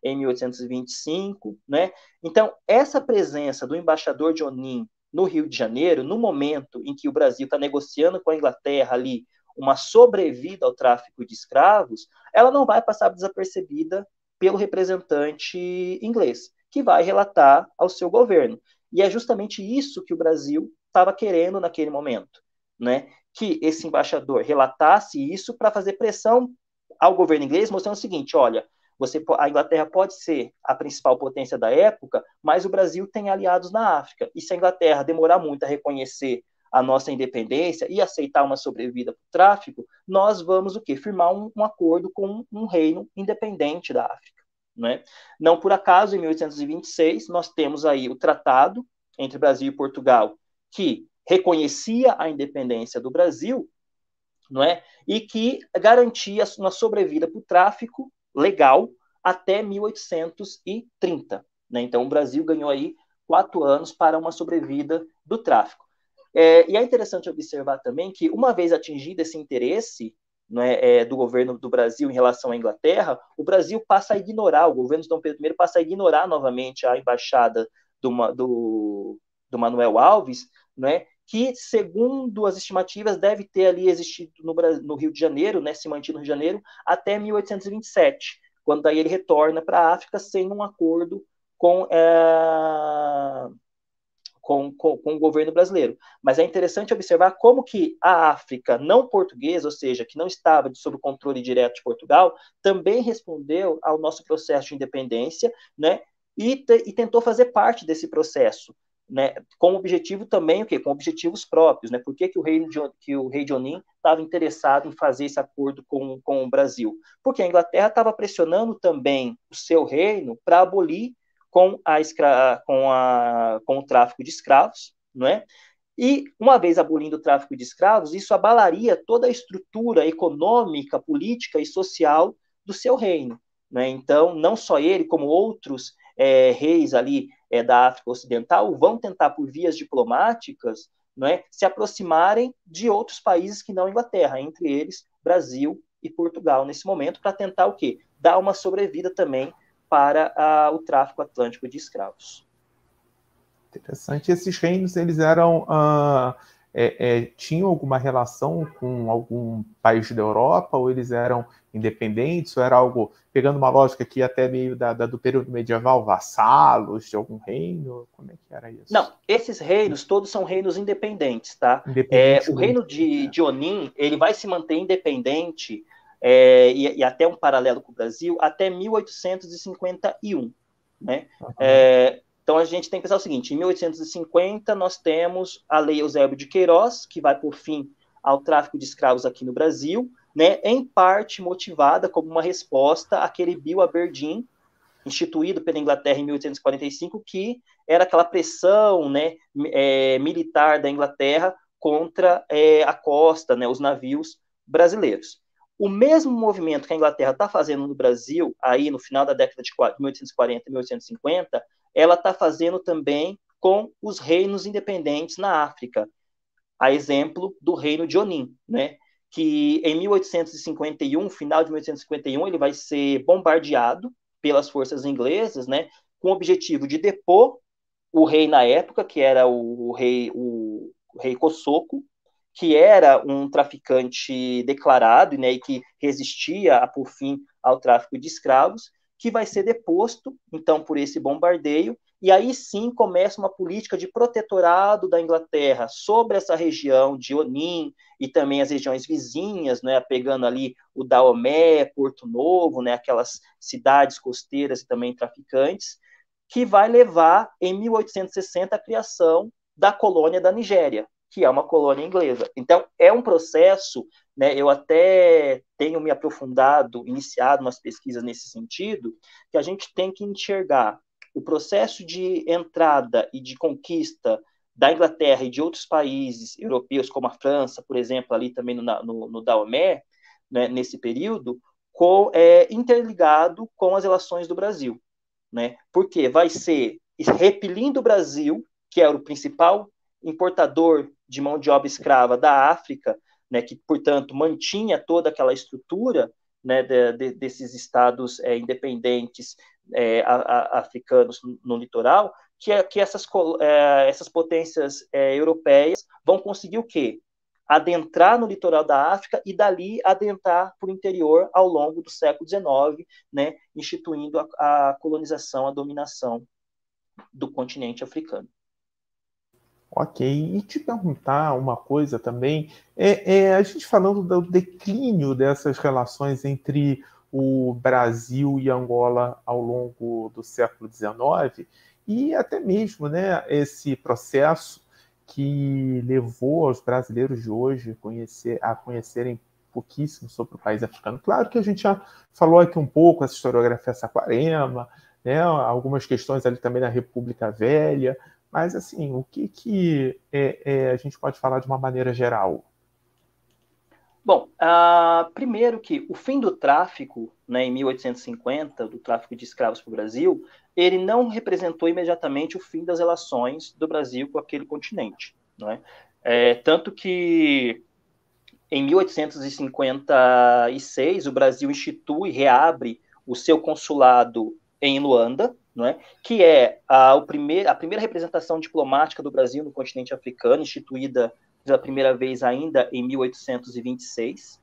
Speaker 2: em 1825. Né? Então, essa presença do embaixador de Onim no Rio de Janeiro, no momento em que o Brasil está negociando com a Inglaterra ali uma sobrevida ao tráfico de escravos, ela não vai passar desapercebida pelo representante inglês, que vai relatar ao seu governo. E é justamente isso que o Brasil estava querendo naquele momento, né? Que esse embaixador relatasse isso para fazer pressão ao governo inglês, mostrando o seguinte: olha, você, a Inglaterra pode ser a principal potência da época, mas o Brasil tem aliados na África. E se a Inglaterra demorar muito a reconhecer a nossa independência e aceitar uma sobrevida para o tráfico, nós vamos o quê? Firmar um, um acordo com um reino independente da África. Né? Não por acaso, em 1826, nós temos aí o tratado entre Brasil e Portugal, que reconhecia a independência do Brasil, não é? E que garantia uma sobrevida para o tráfico legal até 1830. Né? Então, o Brasil ganhou aí quatro anos para uma sobrevida do tráfico. É, e é interessante observar também que, uma vez atingido esse interesse né, é, do governo do Brasil em relação à Inglaterra, o Brasil passa a ignorar, o governo de Dom Pedro I passa a ignorar novamente a embaixada do, do, do Manuel Alves, né, que, segundo as estimativas, deve ter ali existido no, no Rio de Janeiro, né, se mantido no Rio de Janeiro, até 1827, quando daí ele retorna para a África sem um acordo com, é, com, com, com, o governo brasileiro. Mas é interessante observar como que a África não portuguesa, ou seja, que não estava sob o controle direto de Portugal, também respondeu ao nosso processo de independência, né? E, e tentou fazer parte desse processo né, com objetivo também o quê? Com objetivos próprios, né? Por que, que o rei de, que o rei de estava interessado em fazer esse acordo com, com o Brasil? Porque a Inglaterra estava pressionando também o seu reino para abolir com a, escra, com a com o tráfico de escravos, não é? E uma vez abolindo o tráfico de escravos, isso abalaria toda a estrutura econômica, política e social do seu reino, né? Então, não só ele, como outros é, reis ali é, da África Ocidental vão tentar, por vias diplomáticas, não é, se aproximarem de outros países que não Inglaterra, entre eles Brasil e Portugal nesse momento, para tentar o quê? Dar uma sobrevida também para a, o tráfico atlântico de escravos.
Speaker 1: Interessante. Esses reinos, eles eram... Uh, é, é, tinham alguma relação com algum país da Europa ou eles eram independentes, ou era algo, pegando uma lógica aqui até meio da, da, do período medieval, vassalos de algum reino? Como é que era isso?
Speaker 2: Não, esses reinos todos são reinos independentes, tá? Independente é, o reino de, é. de Onin, ele vai se manter independente, é, e, e, até um paralelo com o Brasil, até 1851, né? Uhum. É, então a gente tem que pensar o seguinte: em 1850 nós temos a Lei Eusébio de Queiroz, que vai por fim ao tráfico de escravos aqui no Brasil, né, em parte motivada como uma resposta àquele Bill Aberdeen, instituído pela Inglaterra em 1845, que era aquela pressão né, é, militar da Inglaterra contra é, a costa, né, os navios brasileiros. O mesmo movimento que a Inglaterra está fazendo no Brasil, aí no final da década de 1840 e 1850, ela está fazendo também com os reinos independentes na África, a exemplo do reino de Onim, né? que em 1851, final de 1851, ele vai ser bombardeado pelas forças inglesas, né, com o objetivo de depor o rei na época, que era o, rei o, rei Kosoko, que era um traficante declarado, né, e que resistia por fim ao tráfico de escravos, que vai ser deposto então por esse bombardeio e aí sim começa uma política de protetorado da Inglaterra sobre essa região de Onim e também as regiões vizinhas, né, pegando ali o Daomé, Porto Novo, né, aquelas cidades costeiras e também traficantes, que vai levar em 1860 a criação da colônia da Nigéria, que é uma colônia inglesa. Então é um processo, né, eu até tenho me aprofundado, iniciado umas pesquisas nesse sentido, que a gente tem que enxergar o processo de entrada e de conquista da Inglaterra e de outros países europeus, como a França, por exemplo, ali também no, no, no Daomé, né, nesse período, com, é, interligado com as relações do Brasil. Né? Porque vai ser repelindo o Brasil, que era o principal importador de mão de obra escrava da África, né, que, portanto, mantinha toda aquela estrutura né, de, de, desses estados é, independentes é, a, a, africanos no litoral, que, é, que essas, é, essas potências é, europeias vão conseguir o quê? Adentrar no litoral da África e dali adentrar para o interior ao longo do século XIX, né, instituindo a, a colonização, a dominação do continente africano.
Speaker 1: Ok, e te perguntar uma coisa também, é, é a gente falando do declínio dessas relações entre o Brasil e Angola ao longo do século XIX e até mesmo né, esse processo que levou os brasileiros de hoje conhecer, a conhecerem pouquíssimo sobre o país africano. Claro que a gente já falou aqui um pouco essa historiografia saquarema, né, algumas questões ali também da República Velha, mas assim, o que, que é, é, a gente pode falar de uma maneira geral?
Speaker 2: Bom, uh, primeiro que o fim do tráfico, né, em 1850, do tráfico de escravos para o Brasil, ele não representou imediatamente o fim das relações do Brasil com aquele continente. Né? É, tanto que em 1856 o Brasil institui, reabre o seu consulado em Luanda, é? que é a, primeir, a, primeira representação diplomática do Brasil no continente africano, instituída pela primeira vez ainda em 1826,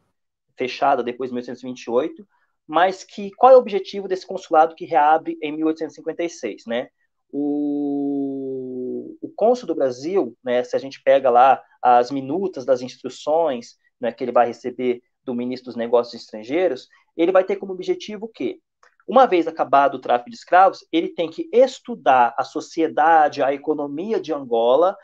Speaker 2: fechada depois de 1828, mas que qual é o objetivo desse consulado que reabre em 1856, né? O, o cônsul do Brasil, né, se a gente pega lá as minutas das instruções né, que ele vai receber do ministro dos Negócios Estrangeiros, ele vai ter como objetivo o quê? Uma vez acabado o tráfico de escravos, ele tem que estudar a sociedade, a economia de Angola,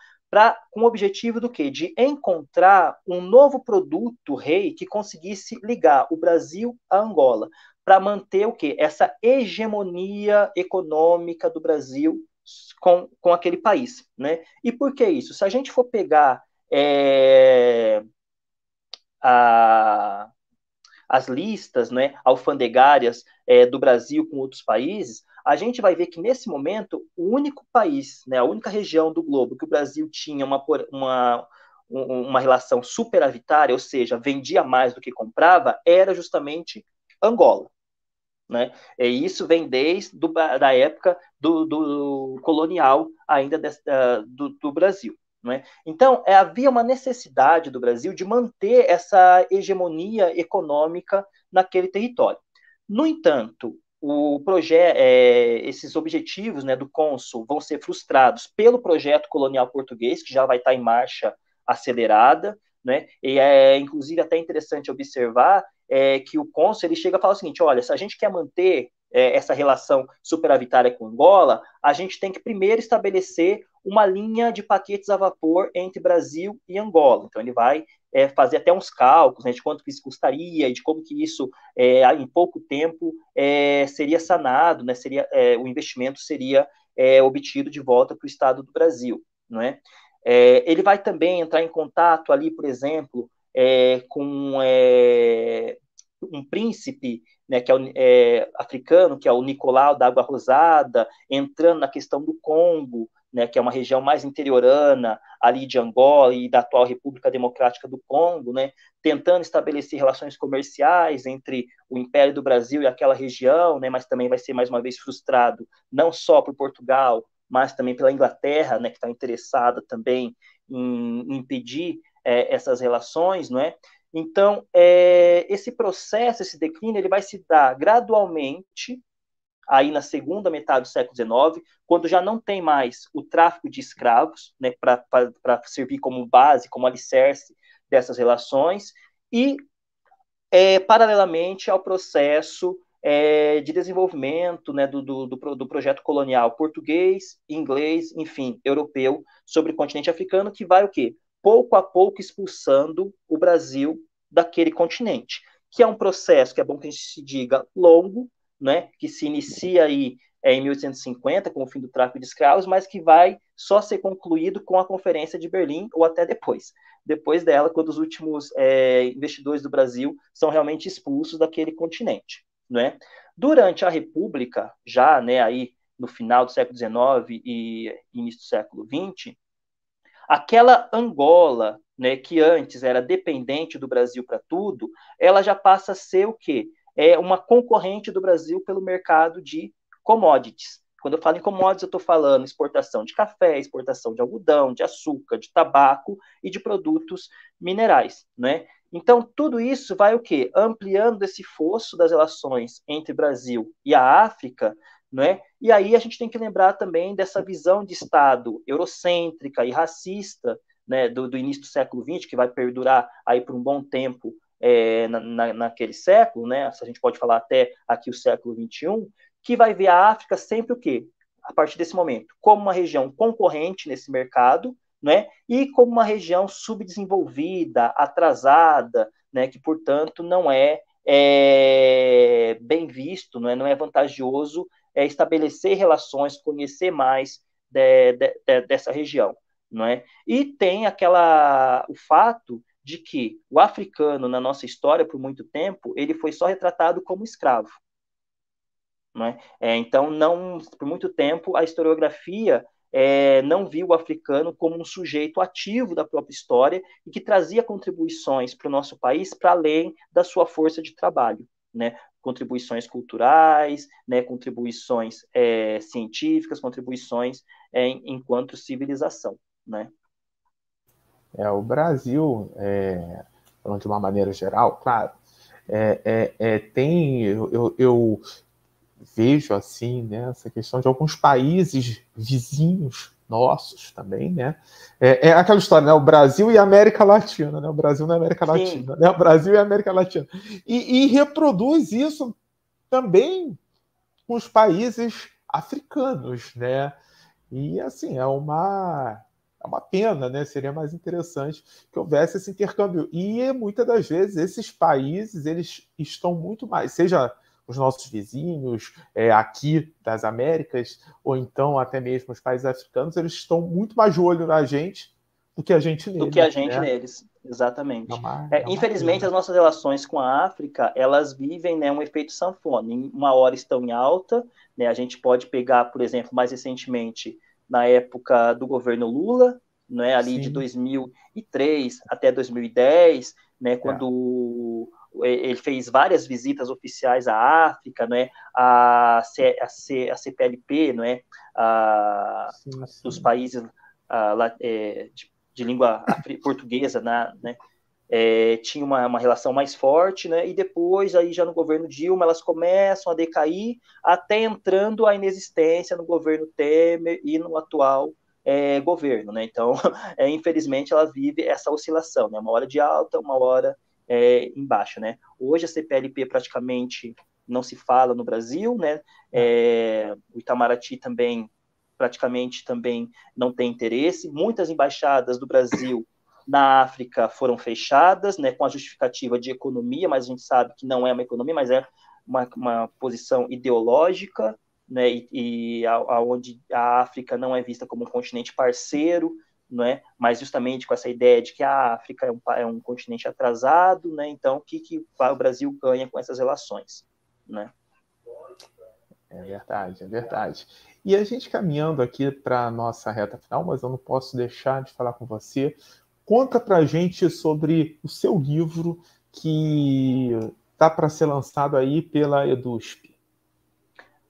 Speaker 2: com o objetivo do quê? De encontrar um novo produto rei que conseguisse ligar o Brasil à Angola, para manter o quê? Essa hegemonia econômica do Brasil com, com aquele país. Né? E por que isso? Se a gente for pegar é, a, as listas né, alfandegárias é, do Brasil com outros países, a gente vai ver que nesse momento, o único país, né, a única região do globo que o Brasil tinha uma, uma, uma relação superavitária, ou seja, vendia mais do que comprava, era justamente Angola. Né? E isso vem desde do, da época do, do colonial ainda de, ah, do, do, Brasil. Né? Então, é, havia uma necessidade do Brasil de manter essa hegemonia econômica naquele território. No entanto, o projeto, é, esses objetivos né, do cônsul vão ser frustrados pelo projeto colonial português, que já vai estar em marcha acelerada, né? E é inclusive até interessante observar é, que o cônsul ele chega a falar o seguinte: olha, se a gente quer manter é, essa relação superavitária com Angola, a gente tem que primeiro estabelecer uma linha de paquetes a vapor entre Brasil e Angola. Então ele vai é, fazer até uns cálculos né, de quanto que isso custaria e de como que isso, é, em pouco tempo, é, seria sanado, né, seria, é, o investimento seria é, obtido de volta para o Estado do Brasil. Não é? é ele vai também entrar em contato ali, por exemplo, com um príncipe né, que é, é, africano, que é o Nicolau da Água Rosada, entrando na questão do Congo, né, que é uma região mais interiorana ali de Angola e da atual República Democrática do Congo, né, tentando estabelecer relações comerciais entre o Império do Brasil e aquela região, né, mas também vai ser mais uma vez frustrado não só por Portugal, mas também pela Inglaterra, né, que está interessada também em impedir é, essas relações, não é? Então, é, esse processo, esse declínio, ele vai se dar gradualmente aí na segunda metade do século XIX, quando já não tem mais o tráfico de escravos, né, para servir como base, como alicerce dessas relações, e é, paralelamente ao processo é, de desenvolvimento né, do, do, do, projeto colonial português, inglês, enfim, europeu, sobre o continente africano, que vai o quê? Pouco a pouco expulsando o Brasil daquele continente, que é um processo, que é bom que a gente se diga, longo, né, que se inicia aí é, em 1850, com o fim do tráfico de escravos, mas que vai só ser concluído com a Conferência de Berlim, ou até depois. Depois dela, quando os últimos é, investidores do Brasil são realmente expulsos daquele continente. Né? Durante a República, já né, aí no final do século XIX e início do século XX, aquela Angola, né, que antes era dependente do Brasil para tudo, ela já passa a ser o quê? é uma concorrente do Brasil pelo mercado de commodities. Quando eu falo em commodities, eu estou falando exportação de café, exportação de algodão, de açúcar, de tabaco e de produtos minerais, né? Então, tudo isso vai o quê? Ampliando esse fosso das relações entre Brasil e a África, né? E aí a gente tem que lembrar também dessa visão de Estado eurocêntrica e racista, né, do, do, início do século XX, que vai perdurar aí por um bom tempo é, na, naquele século, né? A gente pode falar até aqui o século XXI, que vai ver a África sempre o quê? A partir desse momento, como uma região concorrente nesse mercado, né? E como uma região subdesenvolvida, atrasada, né? Que portanto não é, é bem visto, não é, não é vantajoso é, estabelecer relações, conhecer mais de, de, de, dessa região, não é? E tem aquela o fato de que o africano, na nossa história, por muito tempo, ele foi só retratado como escravo. Né? É, então, não, por muito tempo, a historiografia é, não viu o africano como um sujeito ativo da própria história e que trazia contribuições para o nosso país para além da sua força de trabalho. Né? contribuições culturais, né? contribuições é, científicas, contribuições é, enquanto civilização.
Speaker 1: Né? É, o Brasil, é, falando de uma maneira geral, claro, é, é, é tem, eu, eu, vejo assim, né, essa questão de alguns países vizinhos nossos também, né? É, é, aquela história, né? O Brasil e a América Latina, né? O Brasil na América Latina, Sim. né? O Brasil e a América Latina. E, e, reproduz isso também com os países africanos, né? E assim, é uma é uma pena, né? Seria mais interessante que houvesse esse intercâmbio. E muitas das vezes esses países eles estão muito mais, seja os nossos vizinhos é, aqui das Américas, ou então até mesmo os países africanos, eles estão muito mais de olho na gente do que a gente neles. Do que a gente né? neles,
Speaker 2: exatamente. É uma, é, é infelizmente, as nossas relações com a África, elas vivem né, um efeito sanfona. Em uma hora estão em alta, né, a gente pode pegar, por exemplo, mais recentemente na época do governo Lula, né, ali Sim. de 2003 até 2010, né, tá. quando é. ele fez várias visitas oficiais à África, né, a, C, a, C, a CPLP, né, a, sim, dos países a, é, de, de, língua portuguesa, na, né, é, tinha uma, uma, relação mais forte, né? E depois, aí já no governo Dilma, elas começam a decair até entrando a inexistência no governo Temer e no atual é, governo, né? Então, é, infelizmente, ela vive essa oscilação, né? Uma hora de alta, uma hora é, embaixo, né? Hoje a CPLP praticamente não se fala no Brasil, né? É. É, o Itamaraty também praticamente também não tem interesse. Muitas embaixadas do Brasil na África foram fechadas, né, com a justificativa de economia, mas a gente sabe que não é uma economia, mas é uma, uma posição ideológica, né, e, e a, a, onde a África não é vista como um continente parceiro, né, mas justamente com essa ideia de que a África é um, é um continente atrasado, né, então o que, que o Brasil ganha com essas relações,
Speaker 1: né? É verdade, é verdade. E a gente caminhando aqui para a nossa reta final, mas eu não posso deixar de falar com você Conta para gente sobre o seu livro que está para ser lançado aí pela EduSP.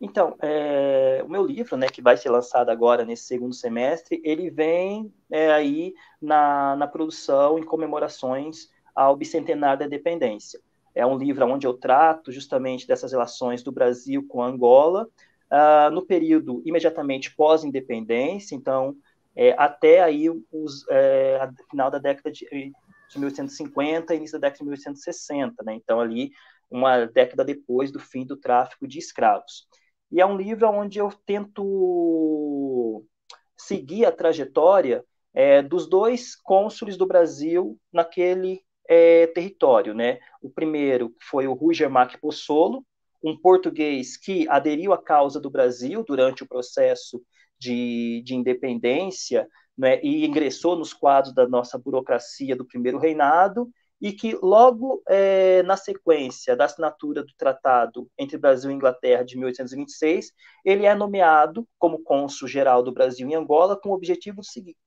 Speaker 2: Então, é, o meu livro, né, que vai ser lançado agora nesse segundo semestre, ele vem é, aí na, na produção em comemorações ao bicentenário da independência. É um livro onde eu trato justamente dessas relações do Brasil com Angola uh, no período imediatamente pós-independência. Então, é, até aí os, é, final da década de, de 1850 início da década de 1860, né? Então ali uma década depois do fim do tráfico de escravos. E é um livro onde eu tento seguir a trajetória é, dos dois cônsules do Brasil naquele é, território. Né? O primeiro foi o Ruger Mac Pozzolo, um português que aderiu à causa do Brasil durante o processo de, de independência né, e ingressou nos quadros da nossa burocracia do primeiro reinado, e que logo é, na sequência da assinatura do tratado entre Brasil e Inglaterra de 1826, ele é nomeado como cônsul geral do Brasil em Angola com o objetivo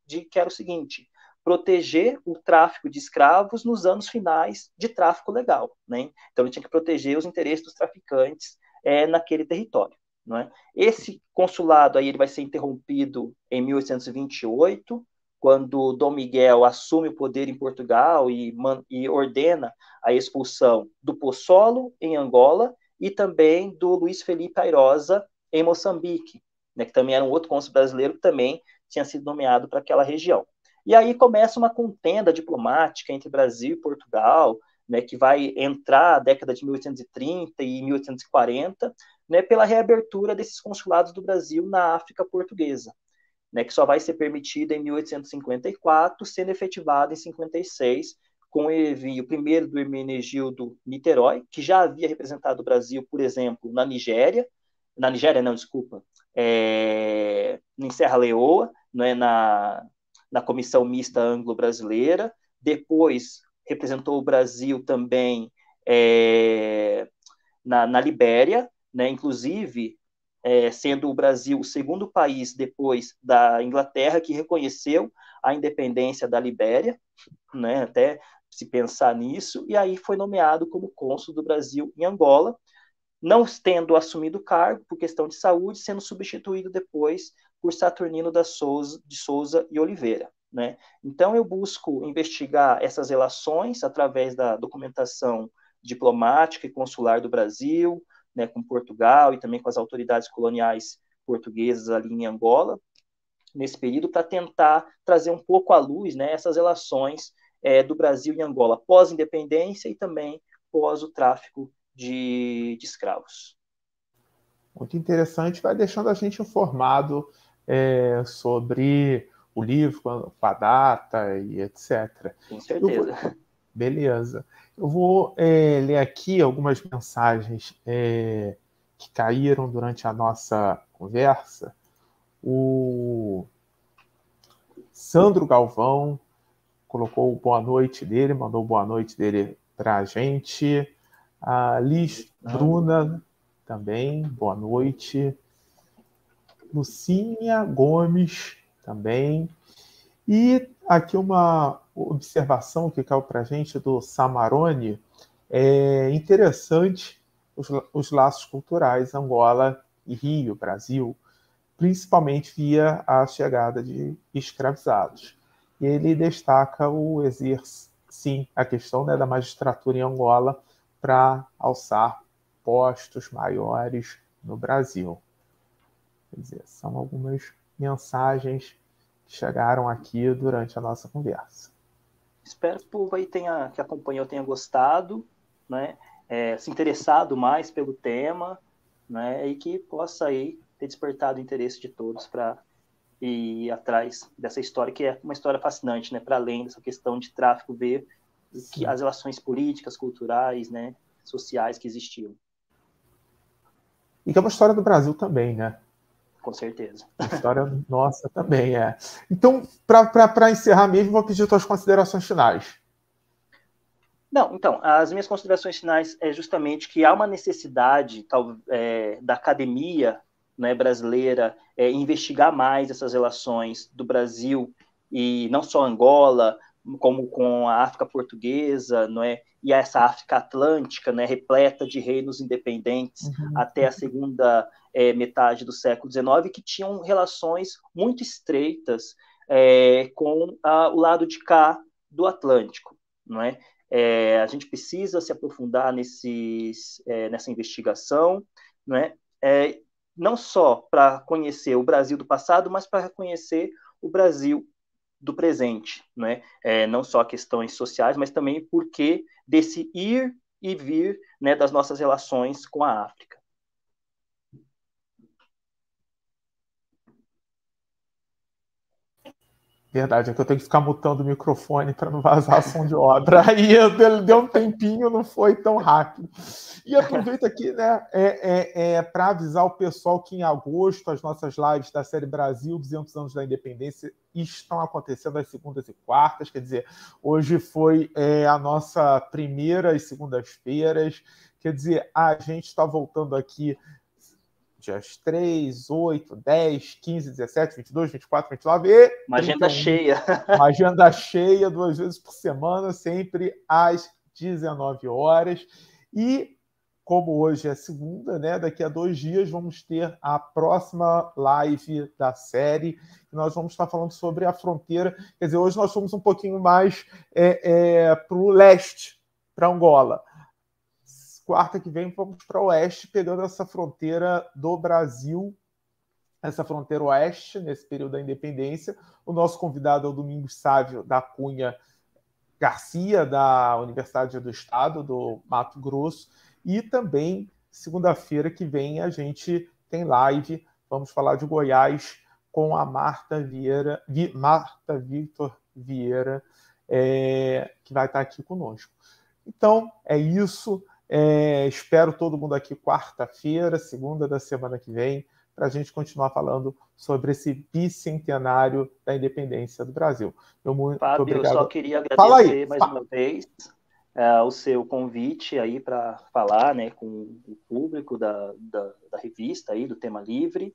Speaker 2: de, que era o seguinte, proteger o tráfico de escravos nos anos finais de tráfico legal, né? Então ele tinha que proteger os interesses dos traficantes é, naquele território. Não é? Esse consulado aí ele vai ser interrompido em 1828, quando Dom Miguel assume o poder em Portugal e, e ordena a expulsão do Poçolo em Angola e também do Luiz Felipe Airosa em Moçambique, né, que também era um outro cônsul brasileiro que também tinha sido nomeado para aquela região. E aí começa uma contenda diplomática entre Brasil e Portugal, né, que vai entrar a década de 1830 e 1840, né, pela reabertura desses consulados do Brasil na África portuguesa, né, que só vai ser permitida em 1854, sendo efetivada em 56 com o envio primeiro do Hermenegildo Niterói, que já havia representado o Brasil, por exemplo, na Nigéria, na Nigéria não, desculpa, é, em Serra Leoa, né, na, na Comissão Mista Anglo-Brasileira, depois representou o Brasil também é, na, na Libéria, né? inclusive é, sendo o Brasil o segundo país depois da Inglaterra que reconheceu a independência da Libéria, né? até se pensar nisso, e aí foi nomeado como cônsul do Brasil em Angola, não tendo assumido o cargo por questão de saúde, sendo substituído depois por Saturnino da Souza, de Souza e Oliveira. Né? Então, eu busco investigar essas relações através da documentação diplomática e consular do Brasil, né, com Portugal e também com as autoridades coloniais portuguesas ali em Angola, nesse período, para tentar trazer um pouco à luz né, essas relações é, do Brasil e Angola pós-independência e também pós o tráfico de, de, escravos.
Speaker 1: Muito interessante, vai deixando a gente informado é, sobre o livro com a data e etc. Com certeza. Vou... Beleza. Eu vou é, ler aqui algumas mensagens é, que caíram durante a nossa conversa. O Sandro Galvão colocou boa noite dele, mandou boa noite dele para a gente. A Liz Bruna também, boa noite. Lucinha Gomes também. E aqui uma observação que caiu para a gente do Samarone. É interessante os, os laços culturais Angola e Rio, Brasil, principalmente via a chegada de escravizados. E ele destaca o exercício, sim, a questão né, da magistratura em Angola para alçar postos maiores no Brasil. Quer dizer, são algumas mensagens que chegaram aqui durante a nossa conversa.
Speaker 2: Espero que o povo aí tenha, que acompanhou tenha gostado, né? É, se interessado mais pelo tema, né? E que possa aí ter despertado o interesse de todos para ir atrás dessa história, que é uma história fascinante, né? Para além dessa questão de tráfico, ver que, as relações políticas, culturais, né? Sociais que existiam.
Speaker 1: E que é uma história do Brasil também, né? com certeza. A história nossa também é. Então, para encerrar mesmo, vou pedir suas considerações finais.
Speaker 2: Não, então, as minhas considerações finais é justamente que há uma necessidade tal, é, da academia né, brasileira é, investigar mais essas relações do Brasil e não só Angola, como com a África Portuguesa, não é? e essa África Atlântica, né, repleta de reinos independentes uhum. até a segunda é, metade do século XIX, que tinham relações muito estreitas é, com a, o lado de cá do Atlântico, não é? é a gente precisa se aprofundar nesses, é, nessa investigação, não é? é não só para conhecer o Brasil do passado, mas para conhecer o Brasil do presente, né? É, não só questões sociais, mas também porque desse ir e vir né, das nossas relações com a África.
Speaker 1: Verdade, é que eu tenho que ficar mutando o microfone para não vazar som de obra. Aí deu um tempinho, não foi tão rápido. E aproveito aqui, né, é, é, é para avisar o pessoal que em agosto as nossas lives da série Brasil 200 anos da Independência estão acontecendo às segundas e quartas. Quer dizer, hoje foi é, a nossa primeira e segundas-feiras. Quer dizer, a gente está voltando aqui dias 3, 8, 10, 15, 17, 22, 24, 29 e. Uma agenda 31. cheia. Uma agenda cheia, duas vezes por semana, sempre às 19 horas. E, como hoje é segunda, né, daqui a dois dias vamos ter a próxima live da série. Nós vamos estar falando sobre a fronteira. Quer dizer, hoje nós fomos um pouquinho mais é, é, para o leste, para Angola quarta que vem vamos para o oeste, pegando essa fronteira do Brasil, essa fronteira oeste, nesse período da independência. O nosso convidado é o Domingos Sávio da Cunha Garcia, da Universidade do Estado do Mato Grosso. E também, segunda-feira que vem, a gente tem live. Vamos falar de Goiás com a Marta Vieira, Vi, Marta Victor Vieira, é, que vai estar aqui conosco. Então, é isso. É, espero todo mundo aqui quarta-feira, segunda da semana que vem, para a gente continuar falando sobre esse bicentenário da independência do Brasil. Eu muito Fábio, obrigado. eu só queria agradecer mais uma
Speaker 2: vez uh, o seu convite aí para falar né, com o público da, da, da, revista aí, do Tema Livre,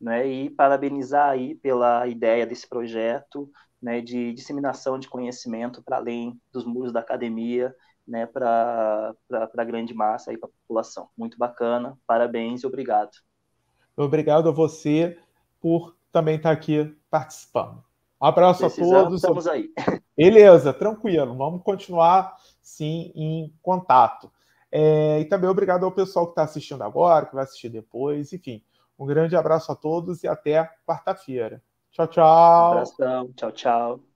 Speaker 2: né, e parabenizar aí pela ideia desse projeto né, de disseminação de conhecimento para além dos muros da academia né, para a grande massa e para a população. Muito bacana, parabéns e obrigado.
Speaker 1: Obrigado a você por também estar aqui participando. Um abraço Precisamos, a todos. Estamos aí. Beleza, tranquilo. Vamos continuar, sim, em contato. É, e também obrigado ao pessoal que está assistindo agora, que vai assistir depois. Enfim, um grande abraço a todos e até quarta-feira. Tchau, tchau. Um
Speaker 2: abração. Tchau, tchau.